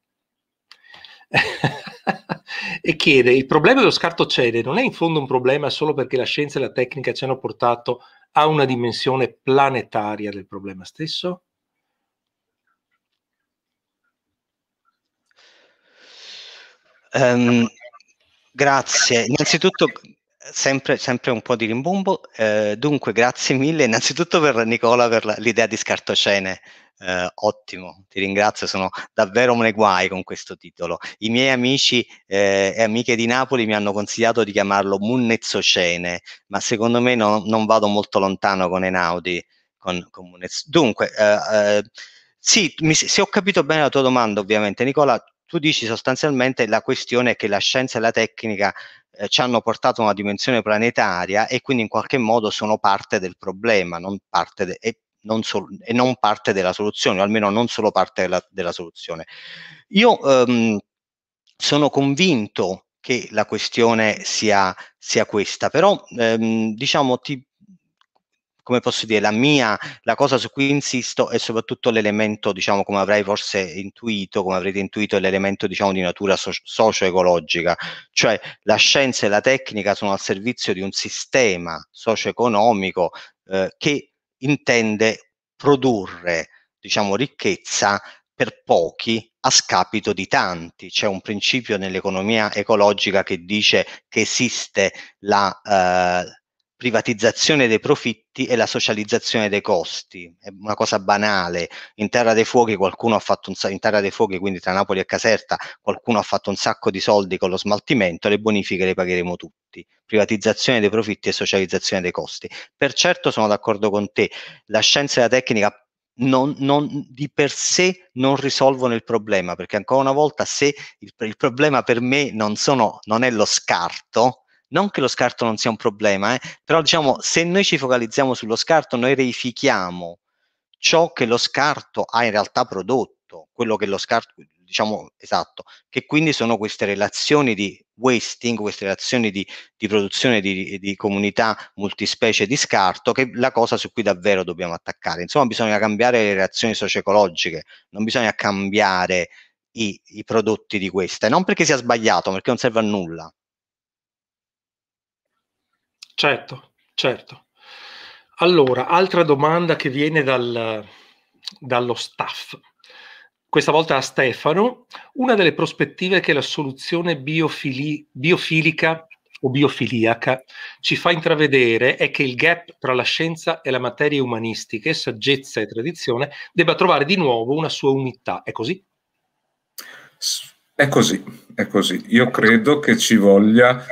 e chiede il problema dello scartocene non è in fondo un problema solo perché la scienza e la tecnica ci hanno portato ha una dimensione planetaria del problema stesso? Um, grazie. Innanzitutto Sempre, sempre, un po' di rimbombo. Eh, dunque, grazie mille innanzitutto per Nicola per l'idea di scartocene, eh, ottimo, ti ringrazio, sono davvero nei guai con questo titolo. I miei amici eh, e amiche di Napoli mi hanno consigliato di chiamarlo Munnezzocene, ma secondo me no, non vado molto lontano con Enaudi. Con, con Munez... Dunque, eh, eh, sì, mi, se ho capito bene la tua domanda, ovviamente, Nicola, tu dici sostanzialmente la questione è che la scienza e la tecnica eh, ci hanno portato a una dimensione planetaria e quindi in qualche modo sono parte del problema, non parte de- e non so, e non parte della soluzione, o almeno non solo parte della, della soluzione. Io ehm, sono convinto che la questione sia, sia questa, però ehm, diciamo ti, come posso dire, la mia, la cosa su cui insisto è soprattutto l'elemento, diciamo, come avrai forse intuito, come avrete intuito, l'elemento, diciamo, di natura so- socio-ecologica, cioè la scienza e la tecnica sono al servizio di un sistema socio-economico eh, che intende produrre diciamo, ricchezza per pochi a scapito di tanti. C'è un principio nell'economia ecologica che dice che esiste la eh, privatizzazione dei profitti e la socializzazione dei costi. È una cosa banale. In Terra dei Fuochi qualcuno ha fatto un in Terra dei Fuochi, quindi tra Napoli e Caserta, qualcuno ha fatto un sacco di soldi con lo smaltimento, le bonifiche le pagheremo tutti tutti, privatizzazione dei profitti e socializzazione dei costi. Per certo sono d'accordo con te, la scienza e la tecnica non, non, di per sé non risolvono il problema, perché ancora una volta se il, il problema per me non, sono, non, è lo scarto, non che lo scarto non sia un problema, eh, però diciamo se noi ci focalizziamo sullo scarto noi reifichiamo ciò che lo scarto ha in realtà prodotto, quello che lo scarto, diciamo esatto, che quindi sono queste relazioni di wasting, queste relazioni di, di produzione di, di, comunità multispecie di scarto, che è la cosa su cui davvero dobbiamo attaccare. Insomma, bisogna cambiare le relazioni socio-ecologiche, non bisogna cambiare i, i prodotti di queste, non perché sia sbagliato, perché non serve a nulla. Certo, certo. Allora, altra domanda che viene dal, dallo staff questa volta a Stefano, una delle prospettive che la soluzione biofili- biofilica o biofiliaca ci fa intravedere è che il gap tra la scienza e la materia umanistiche, saggezza e tradizione, debba trovare di nuovo una sua unità. È così? È così, è così. Io credo che ci voglia...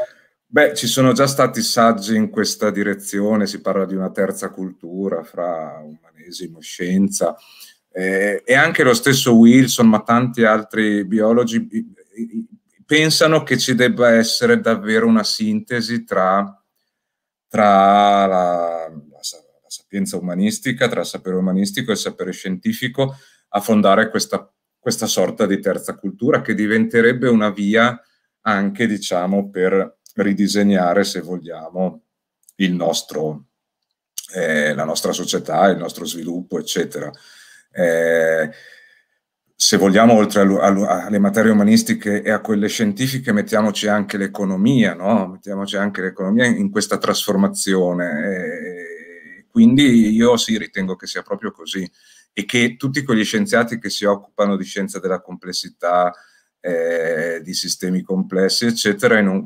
Beh, ci sono già stati saggi in questa direzione, si parla di una terza cultura fra umanesimo e scienza eh, e anche lo stesso Wilson, ma tanti altri biologi pensano che ci debba essere davvero una sintesi tra, tra la, la, la sapienza umanistica, tra il sapere umanistico e il sapere scientifico, a fondare questa, questa sorta di terza cultura che diventerebbe una via anche, diciamo, per ridisegnare, se vogliamo, il nostro, eh, la nostra società, il nostro sviluppo, eccetera. Eh, se vogliamo, oltre alle materie umanistiche e a quelle scientifiche, mettiamoci anche l'economia, no? mettiamoci anche l'economia in, questa trasformazione. Eh, quindi io sì, ritengo che sia proprio così e che tutti quegli scienziati che si occupano di scienza della complessità, eh, di sistemi complessi, eccetera, un,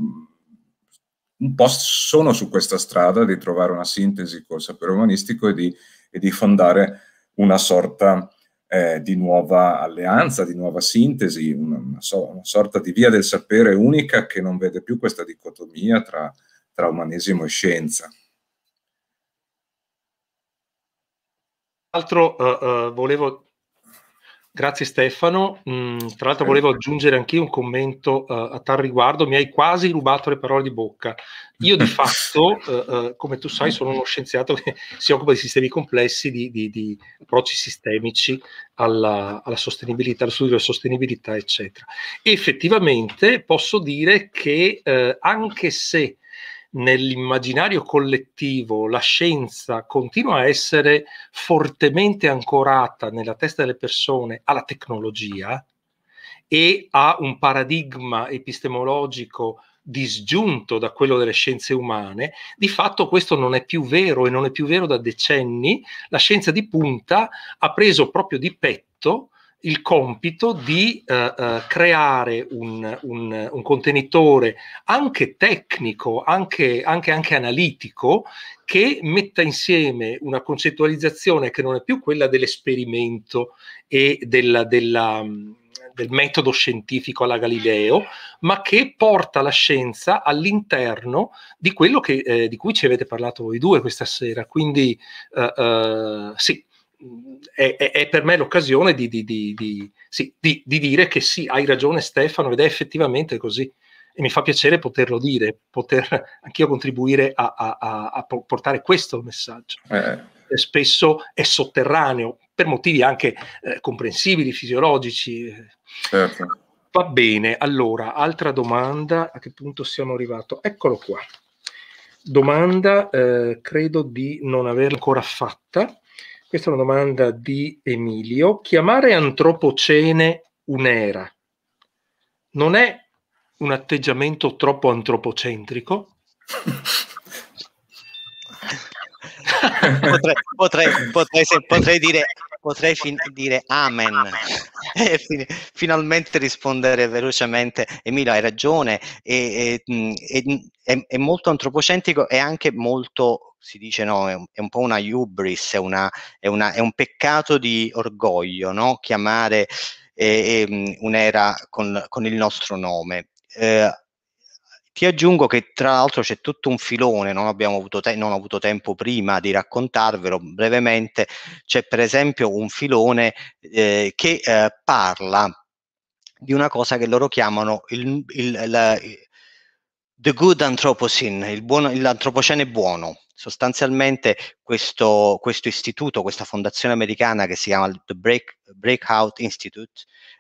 un, po' sono su questa strada di trovare una sintesi col sapere umanistico e di, e di fondare una sorta eh, di nuova alleanza, di nuova sintesi, una, una, so, una, sorta di via del sapere unica che non vede più questa dicotomia tra, tra umanesimo e scienza. Altro eh, eh, volevo Grazie Stefano. Mm, tra l'altro volevo aggiungere anche io un commento uh, a tal riguardo, mi hai quasi rubato le parole di bocca. Io di fatto, uh, uh, come tu sai, sono uno scienziato che si occupa di sistemi complessi, di, di, di approcci sistemici alla, alla, sostenibilità, allo studio della sostenibilità, eccetera. E Effettivamente posso dire che anche se nell'immaginario collettivo la scienza continua a essere fortemente ancorata nella testa delle persone alla tecnologia e a un paradigma epistemologico disgiunto da quello delle scienze umane, di fatto questo non è più vero e non è più vero da decenni, la scienza di punta ha preso proprio di petto il compito di eh, eh, creare un, un, un, contenitore anche tecnico, anche, anche, anche, analitico, che metta insieme una concettualizzazione che non è più quella dell'esperimento e della, della, del metodo scientifico alla Galileo, ma che porta la scienza all'interno di quello che, eh, di cui ci avete parlato voi due questa sera. Quindi eh, eh, sì è, è, è, per me l'occasione di, di, di, sì, di, dire che sì, hai ragione Stefano ed è effettivamente così. E mi fa piacere poterlo dire, poter anch'io contribuire a, a, a, a portare questo messaggio. Eh. Spesso è sotterraneo, per motivi anche eh, comprensibili, fisiologici. Certo. Va bene, allora, altra domanda, a che punto siamo arrivati? Eccolo qua. Domanda, eh, credo di non averla ancora fatta. Questa è una domanda di Emilio. Chiamare antropocene un'era non è un atteggiamento troppo antropocentrico? potrei, potrei, potrei, potrei, dire, potrei fin- dire amen e fin- finalmente rispondere velocemente Emilio hai ragione e, è, mm, mm, è, è molto antropocentrico e anche molto si dice no, è un, è un po' una hubris, è, una, è, una, è, un peccato di orgoglio no? chiamare eh, ehm, un'era con, con, il nostro nome. Eh, ti aggiungo che tra l'altro c'è tutto un filone, non, abbiamo avuto te- non ho avuto tempo prima di raccontarvelo brevemente, c'è per esempio un filone eh, che eh, parla di una cosa che loro chiamano il, il, la, The Good Anthropocene, il buono, l'antropocene buono sostanzialmente questo, questo, istituto, questa fondazione americana che si chiama The Break, Breakout Institute,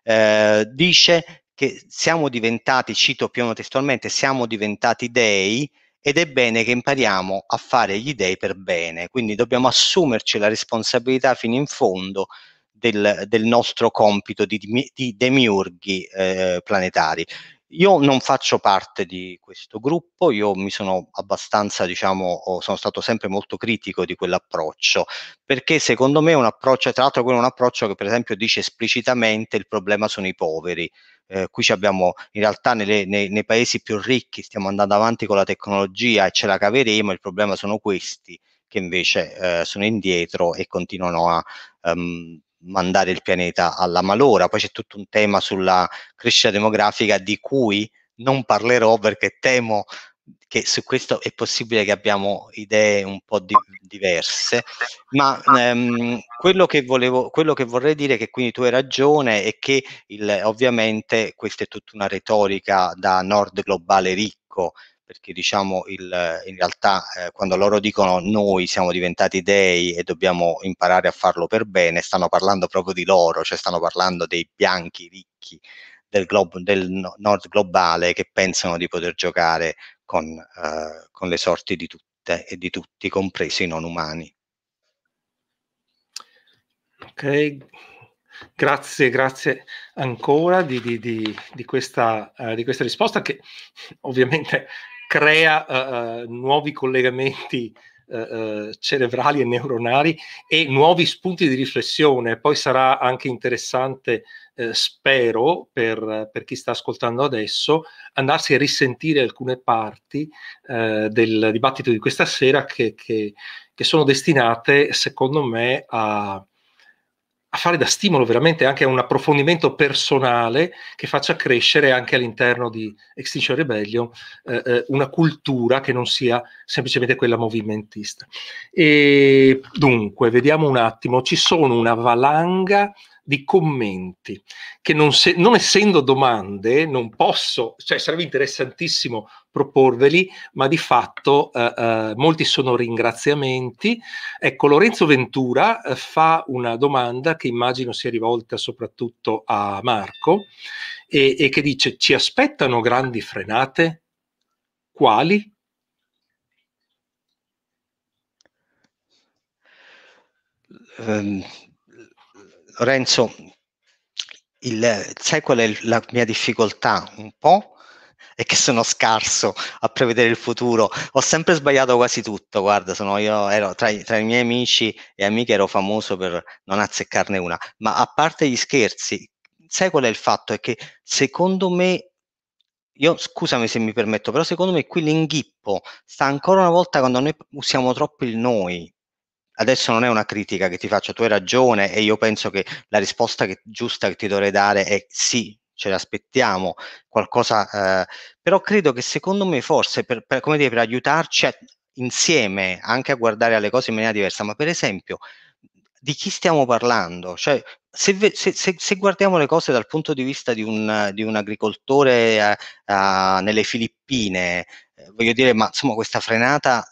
eh, dice che siamo diventati, cito più o meno testualmente, siamo diventati dei ed è bene che impariamo a fare gli dei per bene, quindi dobbiamo assumerci la responsabilità fino in fondo del, del nostro compito di, di demiurghi eh, planetari. Io non faccio parte di questo gruppo, io mi sono abbastanza, diciamo, sono stato sempre molto critico di quell'approccio, perché secondo me è un approccio, tra l'altro quello è un approccio che per esempio dice esplicitamente il problema sono i poveri. Eh, qui abbiamo in realtà nelle, nei, nei paesi più ricchi stiamo andando avanti con la tecnologia e ce la caveremo, il problema sono questi che invece eh, sono indietro e continuano a um, mandare il pianeta alla malora. Poi c'è tutto un tema sulla crescita demografica di cui non parlerò perché temo che su questo è possibile che abbiamo idee un po' di, diverse, ma ehm, quello, che volevo, quello che vorrei dire è che quindi tu hai ragione e che il, ovviamente questa è tutta una retorica da nord globale ricco, perché diciamo il, in realtà eh, quando loro dicono noi siamo diventati dei e dobbiamo imparare a farlo per bene, stanno parlando proprio di loro, cioè stanno parlando dei bianchi ricchi del, globo, del nord globale che pensano di poter giocare con, eh, con le sorti di tutte e di tutti, compresi i non umani. Ok, Grazie, grazie ancora di, di, di, questa, uh, di, questa, risposta che ovviamente crea uh, nuovi collegamenti uh, cerebrali e neuronali e nuovi spunti di riflessione. Poi sarà anche interessante, uh, spero, per, per, chi sta ascoltando adesso, andarsi a risentire alcune parti del dibattito di questa sera che, che, che sono destinate, secondo me, a a fare da stimolo veramente anche a un approfondimento personale che faccia crescere anche all'interno di Extinction Rebellion eh, eh una cultura che non sia semplicemente quella movimentista. E dunque, vediamo un attimo, ci sono una valanga di commenti, che non, se, non essendo domande non posso, cioè sarebbe interessantissimo proporveli, ma di fatto eh, eh, molti sono ringraziamenti. Ecco, Lorenzo Ventura eh, fa una domanda che immagino sia rivolta soprattutto a Marco e, e che dice ci aspettano grandi frenate? Quali? Um, Lorenzo, il, sai qual è la mia difficoltà un po'? È che sono scarso a prevedere il futuro. Ho sempre sbagliato quasi tutto. Guarda, sono io ero tra, tra i miei amici e amiche ero famoso per non azzeccarne una. Ma a parte gli scherzi, sai qual è il fatto? È che secondo me io scusami se mi permetto, però secondo me qui l'inghippo sta ancora una volta quando noi usiamo troppo il noi adesso non è una critica che ti faccio, tu hai ragione e io penso che la risposta che, giusta che ti dovrei dare è sì, ce l'aspettiamo, qualcosa, eh, però credo che secondo me forse per, per, dire, per aiutarci a, insieme anche a guardare alle cose in maniera diversa, ma per esempio di chi stiamo parlando? Cioè, se, se, se, se, guardiamo le cose dal punto di vista di un, di un agricoltore eh, eh, nelle Filippine, eh, voglio dire, ma insomma questa frenata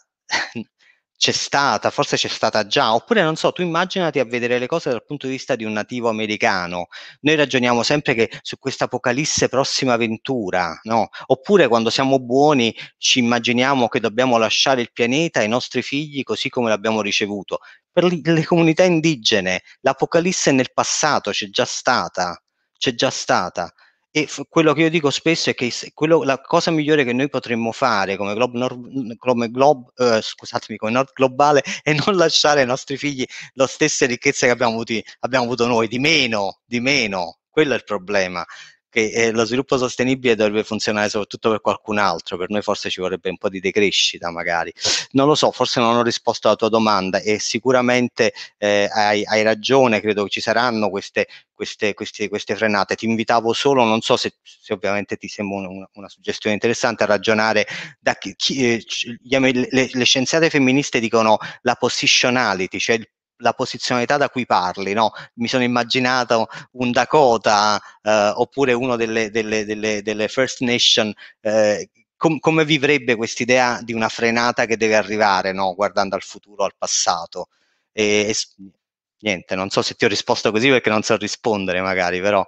c'è stata, forse c'è stata già, oppure non so, tu immaginati a vedere le cose dal punto di vista di un nativo americano. Noi ragioniamo sempre che su questa apocalisse prossima avventura, no? Oppure quando siamo buoni ci immaginiamo che dobbiamo lasciare il pianeta ai nostri figli così come l'abbiamo ricevuto. Per le comunità indigene l'apocalisse nel passato c'è già stata, c'è già stata. E f- quello che io dico spesso è che quello, la cosa migliore che noi potremmo fare come globe, nor- come globe eh, scusatemi, come nord globale è non lasciare ai nostri figli le stesse ricchezze che abbiamo, avuti, abbiamo avuto noi, di meno, di meno. Quello è il problema che eh, lo sviluppo sostenibile dovrebbe funzionare soprattutto per qualcun altro, per noi forse ci vorrebbe un po' di decrescita magari. Non lo so, forse non ho risposto alla tua domanda e sicuramente eh, hai, hai, ragione, credo che ci saranno queste, queste, queste, queste, frenate. Ti invitavo solo, non so se, se ovviamente ti sembra una, una, suggestione interessante, a ragionare da chi, chi eh, le, le scienziate femministe dicono la positionality, cioè il la posizionalità da cui parli, no? Mi sono immaginato un Dakota eh, oppure uno delle, delle, delle, delle First Nation. Eh, com- come vivrebbe quest'idea di una frenata che deve arrivare, no? guardando al futuro, al passato? E, e, niente, non so se ti ho risposto così perché non so rispondere, magari, però.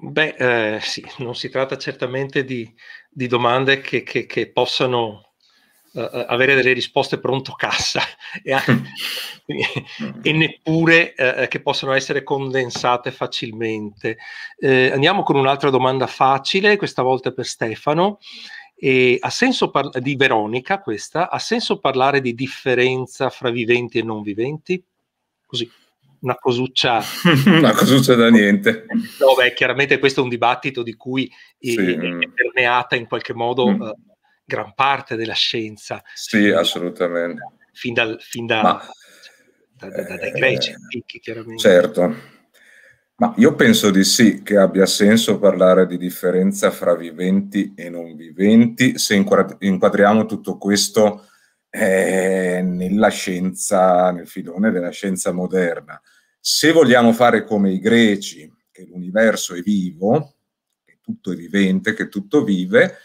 Beh, eh, sì, non si tratta certamente di, di domande che, che, che possano uh, avere delle risposte pronto cassa e, mm. e neppure uh, che possano essere condensate facilmente. Eh, andiamo con un'altra domanda facile, questa volta per Stefano. E ha senso par- di Veronica questa, ha senso parlare di differenza fra viventi e non viventi? Così, una cosuccia... una cosuccia da niente. No, beh, chiaramente questo è un dibattito di cui sì. è permeata in qualche modo mm. uh, gran parte della scienza. Sì, fin assolutamente. Da, fin, dal, fin da, Ma, da, da, dai eh, greci eh, antichi, chiaramente. Certo. Ma io penso di sì che abbia senso parlare di differenza fra viventi e non viventi se inquadriamo tutto questo eh, nella scienza, nel filone della scienza moderna. Se vogliamo fare come i greci, che l'universo è vivo, che tutto è vivente, che tutto vive,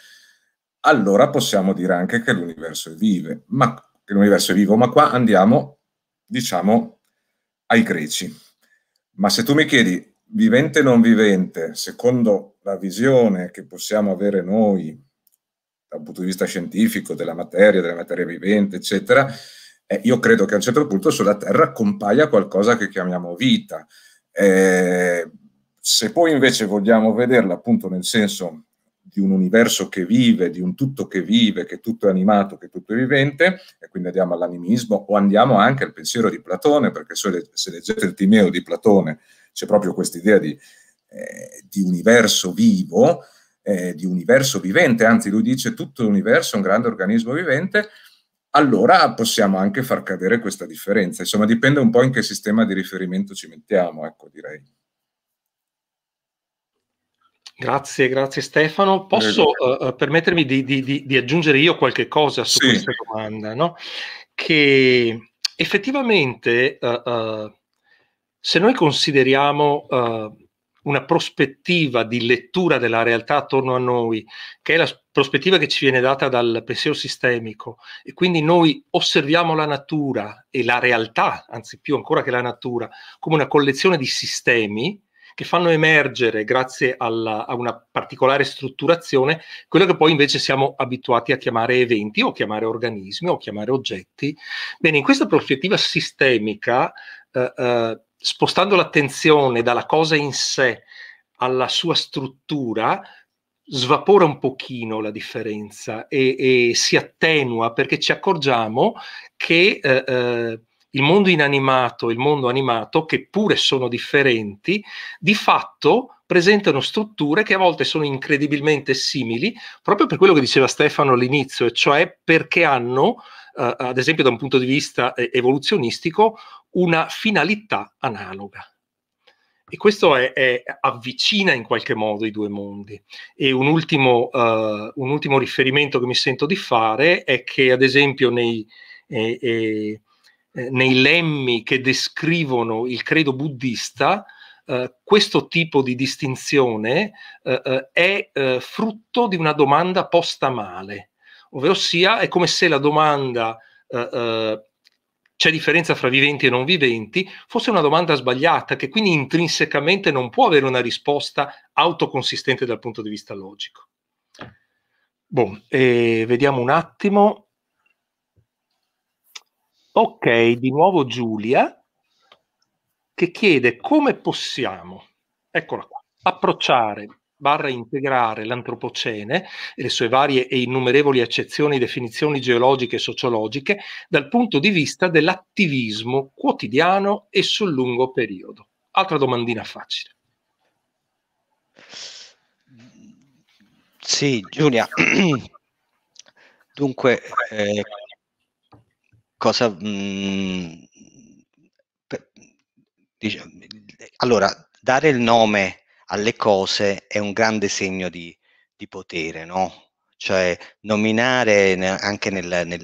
allora possiamo dire anche che l'universo è, vive, ma, che l'universo è vivo, ma qua andiamo, diciamo, ai greci. Ma se tu mi chiedi vivente o non vivente, secondo la visione che possiamo avere noi dal punto di vista scientifico della materia, della materia vivente, eccetera, eh, io credo che a un certo punto sulla Terra compaia qualcosa che chiamiamo vita. Eh, se poi invece vogliamo vederla appunto nel senso di un universo che vive, di un tutto che vive, che tutto è animato, che tutto è vivente, e quindi andiamo all'animismo o andiamo anche al pensiero di Platone, perché se leggete il Timeo di Platone c'è proprio questa idea di, eh, di universo vivo, eh, di universo vivente, anzi lui dice tutto l'universo è un grande organismo vivente, allora possiamo anche far cadere questa differenza. Insomma, dipende un po' in che sistema di riferimento ci mettiamo, ecco, direi. Grazie, grazie Stefano. Posso uh, permettermi di, di, di, aggiungere io qualche cosa su sì. questa domanda? No? Che effettivamente, uh, uh, se noi consideriamo una prospettiva di lettura della realtà attorno a noi, che è la prospettiva che ci viene data dal pensiero sistemico, e quindi noi osserviamo la natura e la realtà, anzi più ancora che la natura, come una collezione di sistemi, che fanno emergere, grazie alla, a una particolare strutturazione, quello che poi invece siamo abituati a chiamare eventi o chiamare organismi o chiamare oggetti. Bene, in questa prospettiva sistemica, eh, eh, spostando l'attenzione dalla cosa in sé alla sua struttura, svapora un pochino la differenza e, e si attenua perché ci accorgiamo che eh, eh il mondo inanimato e il mondo animato, che pure sono differenti, di fatto presentano strutture che a volte sono incredibilmente simili, proprio per quello che diceva Stefano all'inizio, cioè perché hanno, eh, ad esempio da un punto di vista eh, evoluzionistico, una finalità analoga. E questo è, è, avvicina in qualche modo i due mondi. E un ultimo, uh, un ultimo, riferimento che mi sento di fare è che, ad esempio, nei, eh, eh, eh, nei lemmi che descrivono il credo buddista, Uh, questo tipo di distinzione uh, uh, è frutto di una domanda posta male, ovvero sia è come se la domanda c'è differenza fra viventi e non viventi fosse una domanda sbagliata che quindi intrinsecamente non può avere una risposta autoconsistente dal punto di vista logico. Bon, vediamo un attimo. Ok, di nuovo Giulia che chiede come possiamo, eccola qua, approcciare barra integrare l'antropocene e le sue varie e innumerevoli accezioni, definizioni geologiche e sociologiche dal punto di vista dell'attivismo quotidiano e sul lungo periodo. Altra domandina facile. Sì, Giulia. Dunque, eh, cosa... Mh, mhmm, per, diciamo, allora, dare il nome alle cose è un grande segno di, di potere, no? Cioè nominare anche nel, nel,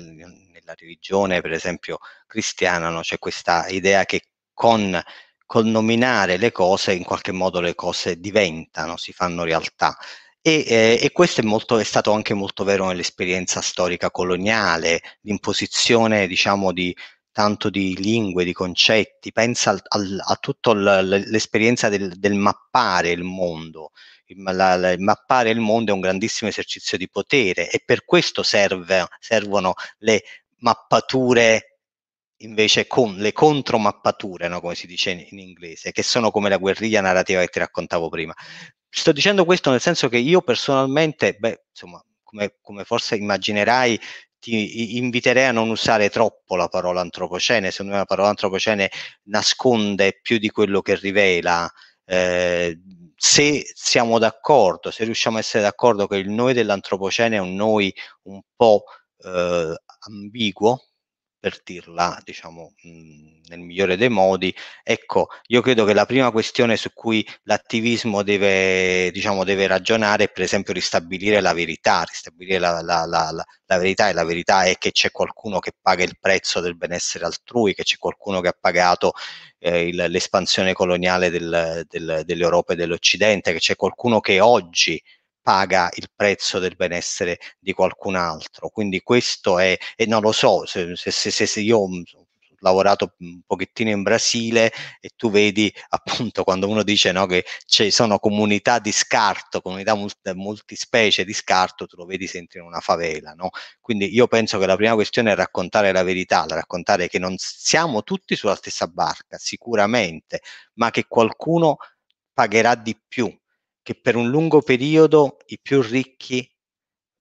nella religione, per esempio cristiana, no? c'è questa idea che con, col nominare le cose in qualche modo le cose diventano, si fanno realtà. E, eh, e, questo è, molto, è, stato anche molto vero nell'esperienza storica coloniale, l'imposizione diciamo, di tanto di lingue, di concetti, pensa al, al, a tutta l'esperienza del, del, mappare il mondo. Il, la, la, mappare il mondo è un grandissimo esercizio di potere e per questo serve, servono le mappature invece con le contromappature, no? come si dice in, in inglese, che sono come la guerriglia narrativa che ti raccontavo prima sto dicendo questo nel senso che io personalmente, beh, insomma, come, come forse immaginerai, ti inviterei a non usare troppo la parola antropocene, secondo me la parola antropocene nasconde più di quello che rivela. Eh, se siamo d'accordo, se riusciamo a essere d'accordo che il noi dell'antropocene è un noi un po' eh, ambiguo, per dirla diciamo, mh, mm, nel migliore dei modi. Ecco, io credo che la prima questione su cui l'attivismo deve, diciamo, deve ragionare è per esempio ristabilire la verità, ristabilire la, la, la, la verità e la verità è che c'è qualcuno che paga il prezzo del benessere altrui, che c'è qualcuno che ha pagato eh, il, l'espansione coloniale del, del, dell'Europa e dell'Occidente, che c'è qualcuno che oggi paga il prezzo del benessere di qualcun altro. Quindi questo è, e non lo so, se, se, se, se io mhmm, lavorato mhmm, un pochettino in Brasile e tu vedi appunto quando uno dice no, che ci sono comunità di scarto, comunità multispecie di scarto, tu lo vedi sempre in una favela. No? Quindi io penso che la prima questione è raccontare la verità, raccontare che non siamo tutti sulla stessa barca, sicuramente, ma che qualcuno pagherà di più che per un lungo periodo i più ricchi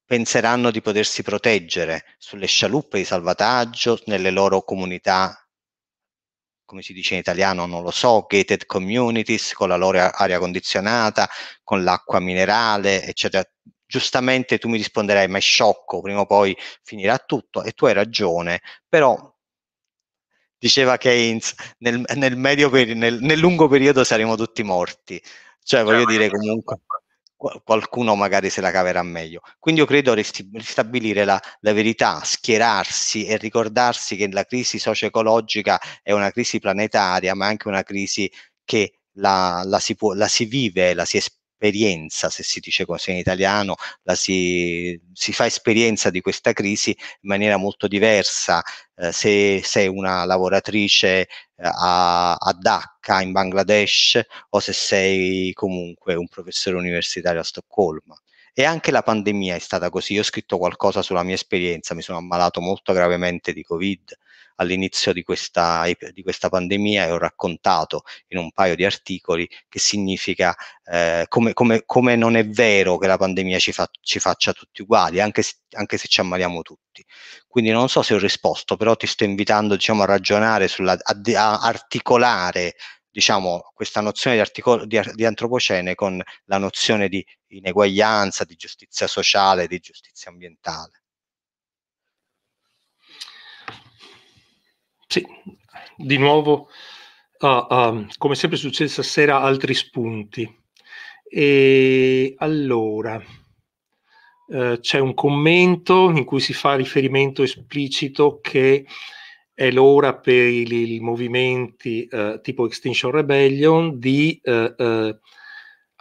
penseranno di potersi proteggere sulle scialuppe di salvataggio, nelle loro comunità, come si dice in italiano, non lo so, gated communities, con la loro aria condizionata, con l'acqua minerale, eccetera. Giustamente tu mi risponderai, ma è sciocco, prima o poi finirà tutto, e tu hai ragione, però diceva Keynes, nel, nel, peri- nel, nel lungo periodo saremo tutti morti. Cioè, cioè, voglio dire, comunque qualcuno magari se la caverà meglio. Quindi io credo ristabilire la, la, verità, schierarsi e ricordarsi che la crisi socio-ecologica è una crisi planetaria, ma anche una crisi che la, la, si, può, la si vive, la si esperienza esperienza, se si dice così in italiano, si, si, fa esperienza di questa crisi in maniera molto diversa. Eh, se sei una lavoratrice eh, a, a Dhaka in Bangladesh o se sei comunque un professore universitario a Stoccolma. E anche la pandemia è stata così. Io ho scritto qualcosa sulla mia esperienza, mi sono ammalato molto gravemente di Covid all'inizio di questa, di questa pandemia e ho raccontato in un paio di articoli che significa eh, come, come, come, non è vero che la pandemia ci, fa, ci faccia tutti uguali, anche se, anche se, ci ammaliamo tutti. Quindi non so se ho risposto, però ti sto invitando diciamo, a ragionare, sulla, a, a articolare diciamo, questa nozione di, articolo, di, di, antropocene con la nozione di ineguaglianza, di giustizia sociale, di giustizia ambientale. Sì, di nuovo, uh, uh, come sempre succede stasera, altri spunti. E allora, uh, c'è un commento in cui si fa riferimento esplicito che è l'ora per i, i movimenti eh, tipo Extinction Rebellion di eh,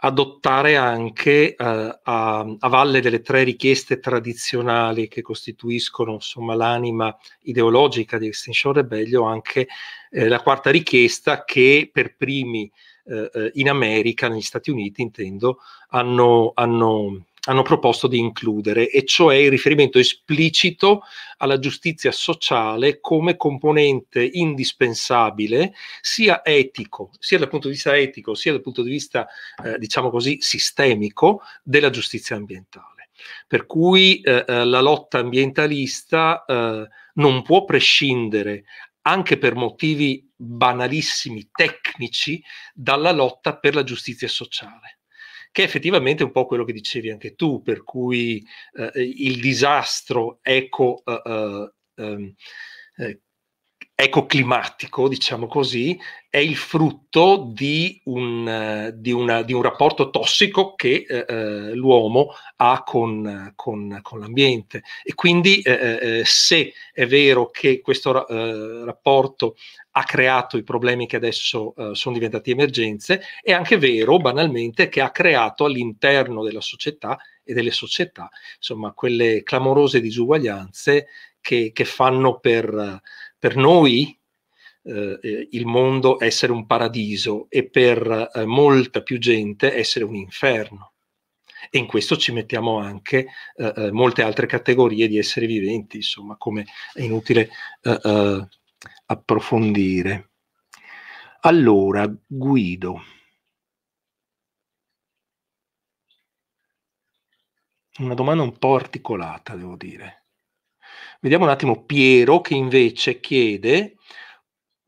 adottare anche eh, a, a, valle delle tre richieste tradizionali che costituiscono insomma, l'anima ideologica di Extinction Rebellion, anche eh, la quarta richiesta che per primi eh, eh in America, negli Stati Uniti intendo, hanno, hanno hanno proposto di includere, e cioè il riferimento esplicito alla giustizia sociale come componente indispensabile sia etico, sia dal punto di vista etico, sia dal punto di vista, eh, diciamo così, sistemico della giustizia ambientale. Per cui eh, eh la lotta ambientalista eh, non può prescindere anche per motivi banalissimi, tecnici, dalla lotta per la giustizia sociale che è effettivamente un po' quello che dicevi anche tu, per cui eh, il disastro eco eh, eh, ehm, eh ecoclimatico, diciamo così, è il frutto di un, eh, di una, di un rapporto tossico che eh, eh, l'uomo ha con, con, con, l'ambiente. E quindi eh, eh se è vero che questo eh, rapporto ha creato i problemi che adesso sono diventati emergenze, è anche vero, banalmente, che ha creato all'interno della società e delle società, insomma, quelle clamorose disuguaglianze che, che fanno per per noi eh, eh, il mondo essere un paradiso e per eh, molta più gente essere un inferno. E in questo ci mettiamo anche eh, eh molte altre categorie di esseri viventi, insomma, come è inutile eh, approfondire. Allora, Guido. Una domanda un po' articolata, devo dire. Vediamo un attimo Piero che invece chiede,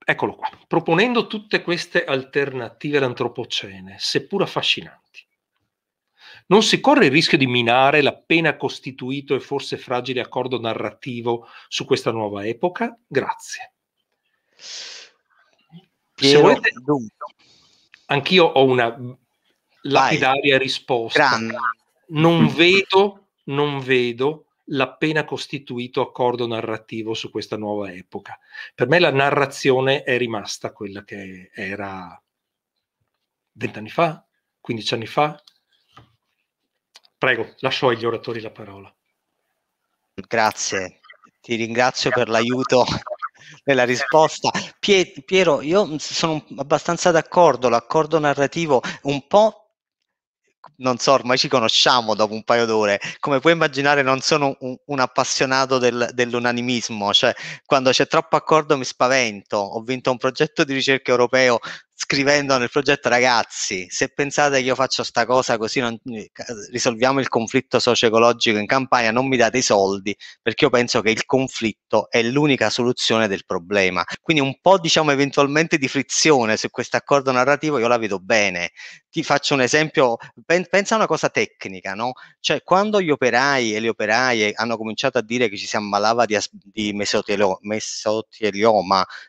eccolo qua, proponendo tutte queste alternative all'antropocene, seppur affascinanti. Non si corre il rischio di minare l'appena costituito e forse fragile accordo narrativo su questa nuova epoca? Grazie. Piero, volete, anch'io ho una lapidaria Vai, risposta. Grande. Non mm. vedo, non vedo l'appena costituito accordo narrativo su questa nuova epoca. Per me la narrazione è rimasta quella che era vent'anni fa, quindici anni fa. Prego, lascio agli oratori la parola. Grazie, ti ringrazio per l'aiuto nella risposta. Piero, io sono abbastanza d'accordo, l'accordo narrativo un po' non so, ormai ci conosciamo dopo un paio d'ore. Come puoi immaginare, non sono un, un appassionato del, dell'unanimismo, cioè quando c'è troppo accordo mi spavento. Ho vinto un progetto di ricerca europeo scrivendo nel progetto ragazzi se pensate che io faccio sta cosa così non, risolviamo il conflitto socio-ecologico in campagna non mi date i soldi perché io penso che il conflitto è l'unica soluzione del problema quindi un po' diciamo eventualmente di frizione su questo accordo narrativo io la vedo bene ti faccio un esempio pen, pensa a una cosa tecnica no? cioè quando gli operai e le operaie hanno cominciato a dire che ci si ammalava di, as- di mesotelioma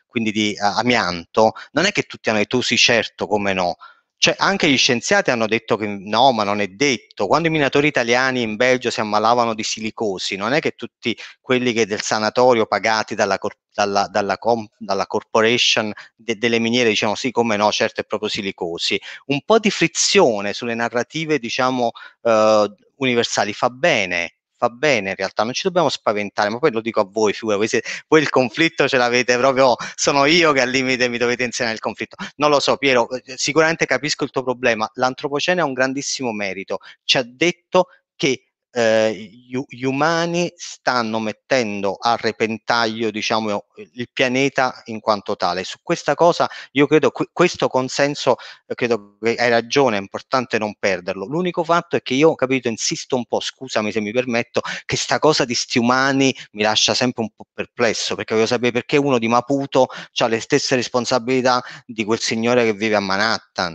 quindi di uh, amianto non è che tutti hanno detto tu sì certo, come no. Cioè, anche gli scienziati hanno detto che no, ma non è detto. Quando i minatori italiani in Belgio si ammalavano di silicosi, non è che tutti quelli che del sanatorio pagati dalla, dalla, dalla, com- dalla corporation de- delle miniere dicevano sì, come no, certo è proprio silicosi. Un po' di frizione sulle narrative, diciamo, eh, universali fa bene va bene in realtà, non ci dobbiamo spaventare, ma poi lo dico a voi, figura, voi, siete, voi il conflitto ce l'avete proprio, sono io che al limite mi dovete insegnare il conflitto. Non lo so Piero, sicuramente capisco il tuo problema, l'antropocene ha un grandissimo merito, ci ha detto che eh, gli, gli, umani stanno mettendo a repentaglio diciamo, il pianeta in quanto tale. Su questa cosa io credo que- questo consenso, eh, credo che hai ragione, è importante non perderlo. L'unico fatto è che io ho capito, insisto un po', scusami se mi permetto, che sta cosa di sti umani mi lascia sempre un po' perplesso, perché voglio sapere perché uno di Maputo ha le stesse responsabilità di quel signore che vive a Manhattan.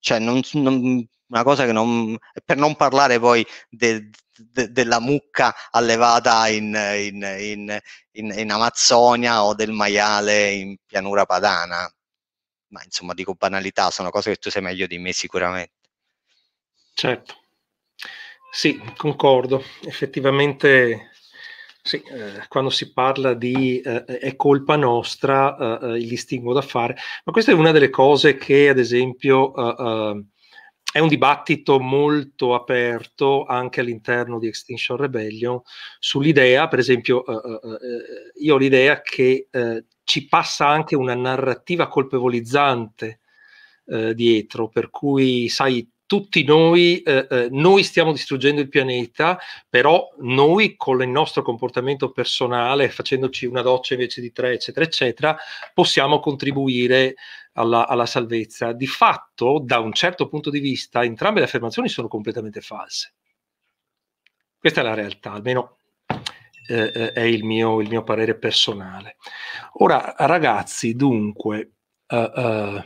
Cioè, non, non una cosa che non... per non parlare poi de, de, della mucca allevata in, in, in, in, Amazzonia o del maiale in pianura padana. Ma insomma, dico banalità, sono cose che tu sai meglio di me sicuramente. Certo. Sì, concordo. Effettivamente sì, eh, quando si parla di eh, è colpa nostra, eh, eh il distinguo da fare, ma questa è una delle cose che, ad esempio, eh, eh, è un dibattito molto aperto anche all'interno di Extinction Rebellion sull'idea, per esempio, eh, eh, eh io ho l'idea che eh, ci passa anche una narrativa colpevolizzante eh, dietro, per cui, sai, tutti noi, eh, eh, noi, stiamo distruggendo il pianeta, però noi con il nostro comportamento personale, facendoci una doccia invece di tre, eccetera, eccetera, possiamo contribuire alla, alla salvezza. Di fatto, da un certo punto di vista, entrambe le affermazioni sono completamente false. Questa è la realtà, almeno eh, eh è il mio, il mio, parere personale. Ora, ragazzi, dunque... Uh, uh,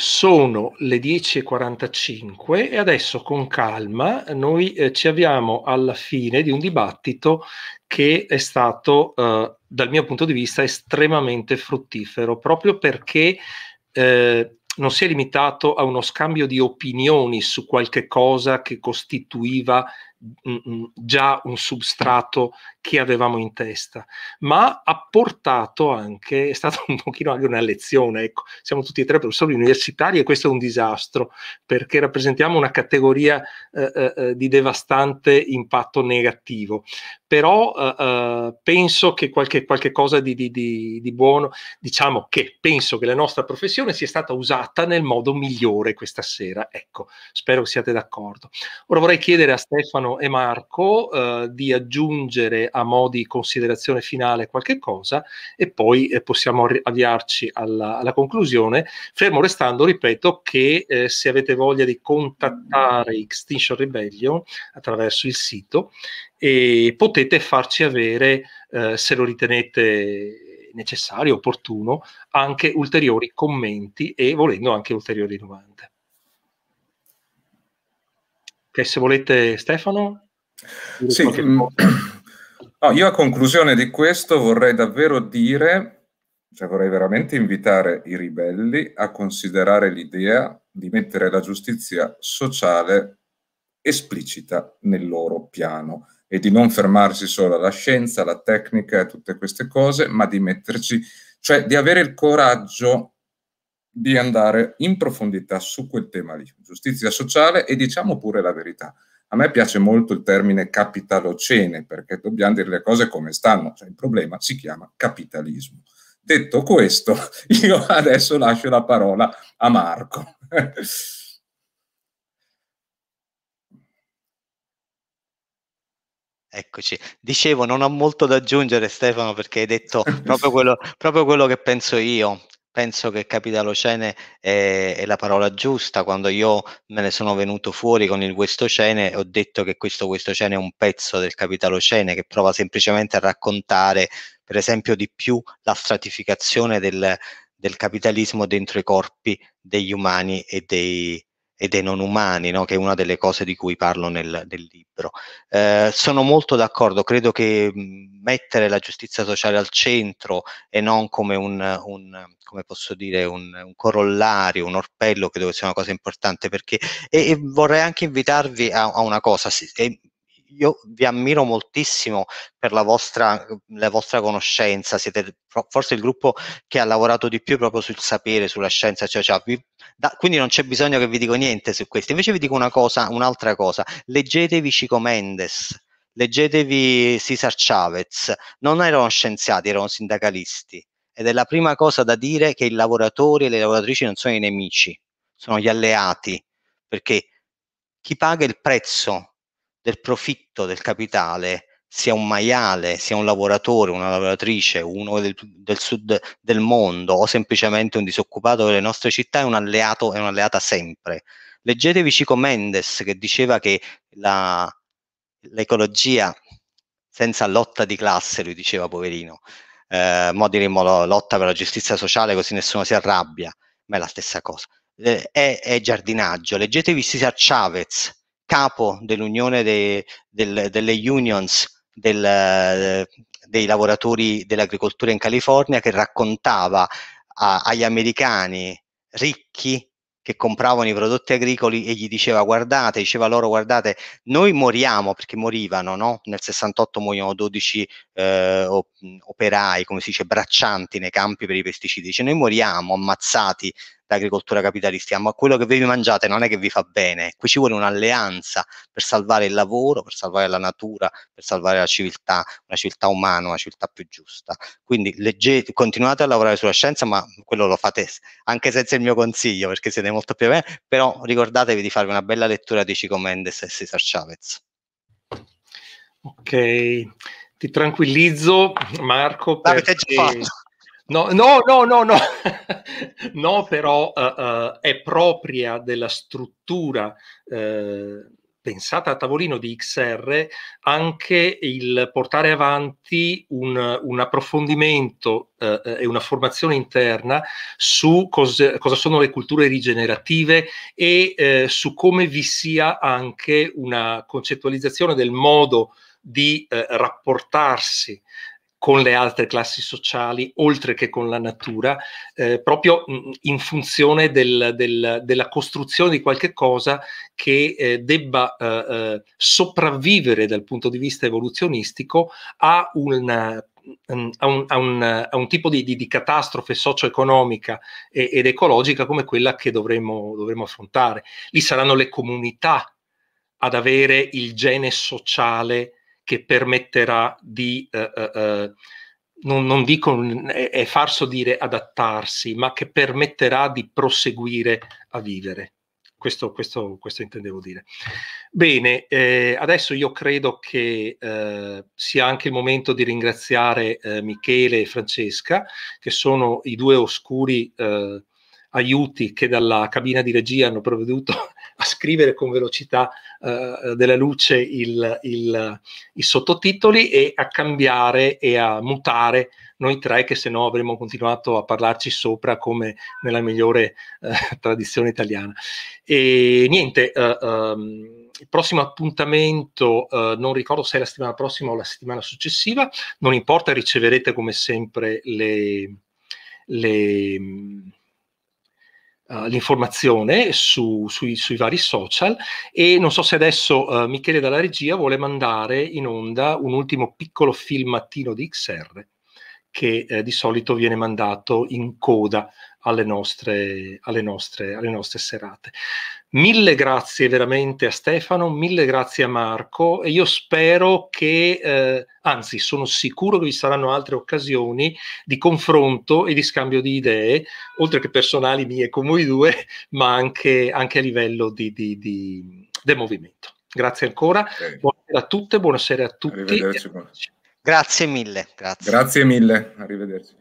sono le 10.45 e adesso con calma noi eh, ci avviamo alla fine di un dibattito che è stato, eh, dal mio punto di vista, estremamente fruttifero, proprio perché eh, non si è limitato a uno scambio di opinioni su qualche cosa che costituiva già un substrato che avevamo in testa, ma ha portato anche, è stata un pochino anche una lezione, ecco, siamo tutti e tre professori universitari e questo è un disastro perché rappresentiamo una categoria eh, eh, eh di devastante impatto negativo, però eh, eh, penso che qualche, qualche cosa di, di, di, di, buono, diciamo che penso che la nostra professione sia stata usata nel modo migliore questa sera, ecco, spero che siate d'accordo. Ora vorrei chiedere a Stefano Stefano e Marco eh, di aggiungere a mo' di considerazione finale qualche cosa e poi eh, possiamo avviarci alla, alla, conclusione, fermo restando, ripeto, che eh, se avete voglia di contattare Extinction Rebellion attraverso il sito e potete farci avere, eh, se lo ritenete necessario, opportuno, anche ulteriori commenti e volendo anche ulteriori domande che se volete Stefano. Sì, mm, no, io a conclusione di questo vorrei davvero dire, cioè vorrei veramente invitare i ribelli a considerare l'idea di mettere la giustizia sociale esplicita nel loro piano e di non fermarsi solo alla scienza, alla tecnica e tutte queste cose, ma di metterci, cioè di avere il coraggio di andare in profondità su quel tema lì, giustizia sociale e diciamo pure la verità. A me piace molto il termine capitalocene perché dobbiamo dire le cose come stanno, cioè il problema si chiama capitalismo. Detto questo, io adesso lascio la parola a Marco. Eccoci, dicevo non ho molto da aggiungere Stefano perché hai detto proprio quello, proprio quello che penso io, penso che Capitalocene è, è la parola giusta. Quando io me ne sono venuto fuori con il Questocene, ho detto che questo Questocene è un pezzo del Capitalocene che prova semplicemente a raccontare, per esempio, di più la stratificazione del, del capitalismo dentro i corpi degli umani e dei, e dei non umani, no? che è una delle cose di cui parlo nel, nel libro. Eh, sono molto d'accordo, credo che mettere la giustizia sociale al centro e non come un, un come posso dire, un, un, corollario, un orpello, credo che sia una cosa importante perché e, e vorrei anche invitarvi a, a una cosa, sì, io vi ammiro moltissimo per la vostra, la vostra, conoscenza, siete forse il gruppo che ha lavorato di più proprio sul sapere, sulla scienza, cioè, cioè, vi, da, quindi non c'è bisogno che vi dico niente su questo, invece vi dico una cosa, un'altra cosa, leggetevi Cico Mendes, leggetevi Cesar Chavez, non erano scienziati, erano sindacalisti ed è la prima cosa da dire che i lavoratori e le lavoratrici non sono i nemici, sono gli alleati, perché chi paga il prezzo del profitto del capitale sia un maiale, sia un lavoratore, una lavoratrice, uno del, del, sud del mondo o semplicemente un disoccupato delle nostre città, è un alleato, è un'alleata sempre. Leggetevi Cico Mendes che diceva che la, l'ecologia senza lotta di classe, lui diceva poverino, eh, mo diremmo lotta per la giustizia sociale così nessuno si arrabbia, ma è la stessa cosa. Eh, è, è giardinaggio, leggetevi Cesar Chavez capo dell'unione de, del, delle unions del, dei lavoratori dell'agricoltura in California che raccontava a, agli americani ricchi che compravano i prodotti agricoli e gli diceva guardate, diceva loro guardate, noi moriamo perché morivano, no? nel 68 muoiono 12 eh, operai, come si dice, braccianti nei campi per i pesticidi, cioè noi moriamo ammazzati dall'agricoltura capitalistica, ma quello che vi mangiate non è che vi fa bene, qui ci vuole un'alleanza per salvare il lavoro, per salvare la natura, per salvare la civiltà, una civiltà umana, una civiltà più giusta. Quindi leggete, continuate a lavorare sulla scienza, ma quello lo fate anche senza il mio consiglio, perché siete molto più bene, però ricordatevi di farvi una bella lettura di Cico Mendes e Cesar Chavez. Ok, ti tranquillizzo, Marco. Perché... No, no, no, no, no, no però uh, uh, è propria della struttura uh, pensata a tavolino di XR anche il portare avanti un, un approfondimento eh, e una formazione interna su cos, cosa sono le culture rigenerative e eh, su come vi sia anche una concettualizzazione del modo di eh, rapportarsi con le altre classi sociali, oltre che con la natura, eh, proprio mm, in funzione del, del, della costruzione di qualche cosa che eh, debba eh, eh sopravvivere dal punto di vista evoluzionistico a una, mm, a un, a, un, a un, tipo di, di, di catastrofe socio-economica e, ed ecologica come quella che dovremmo, dovremo affrontare. Lì saranno le comunità ad avere il gene sociale che permetterà di, eh, eh, eh, non, non, dico, è, è farso dire adattarsi, ma che permetterà di proseguire a vivere. Questo, questo, questo, intendevo dire. Bene, eh, adesso io credo che eh, sia anche il momento di ringraziare eh, Michele e Francesca, che sono i due oscuri eh, aiuti che dalla cabina di regia hanno provveduto a scrivere con velocità eh, della luce il, il, i sottotitoli e a cambiare e a mutare noi tre che se no avremmo continuato a parlarci sopra come nella migliore eh, tradizione italiana. E niente, eh, um, il prossimo appuntamento eh, non ricordo se è la settimana prossima o la settimana successiva, non importa, riceverete come sempre le, le eh, l'informazione su, sui, sui, vari social e non so se adesso uh, Michele dalla regia vuole mandare in onda un ultimo piccolo filmattino di XR che eh, di solito viene mandato in coda alle nostre, alle nostre, alle nostre serate. Mille grazie veramente a Stefano, mille grazie a Marco e io spero che, eh, anzi sono sicuro che vi saranno altre occasioni di confronto e di scambio di idee, oltre che personali mie come voi due, ma anche, anche a livello di, di, di, del movimento. Grazie ancora, okay. buonasera a tutte, buonasera a tutti. Grazie mille. Grazie. grazie mille, arrivederci.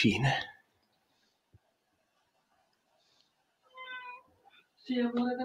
fine amore.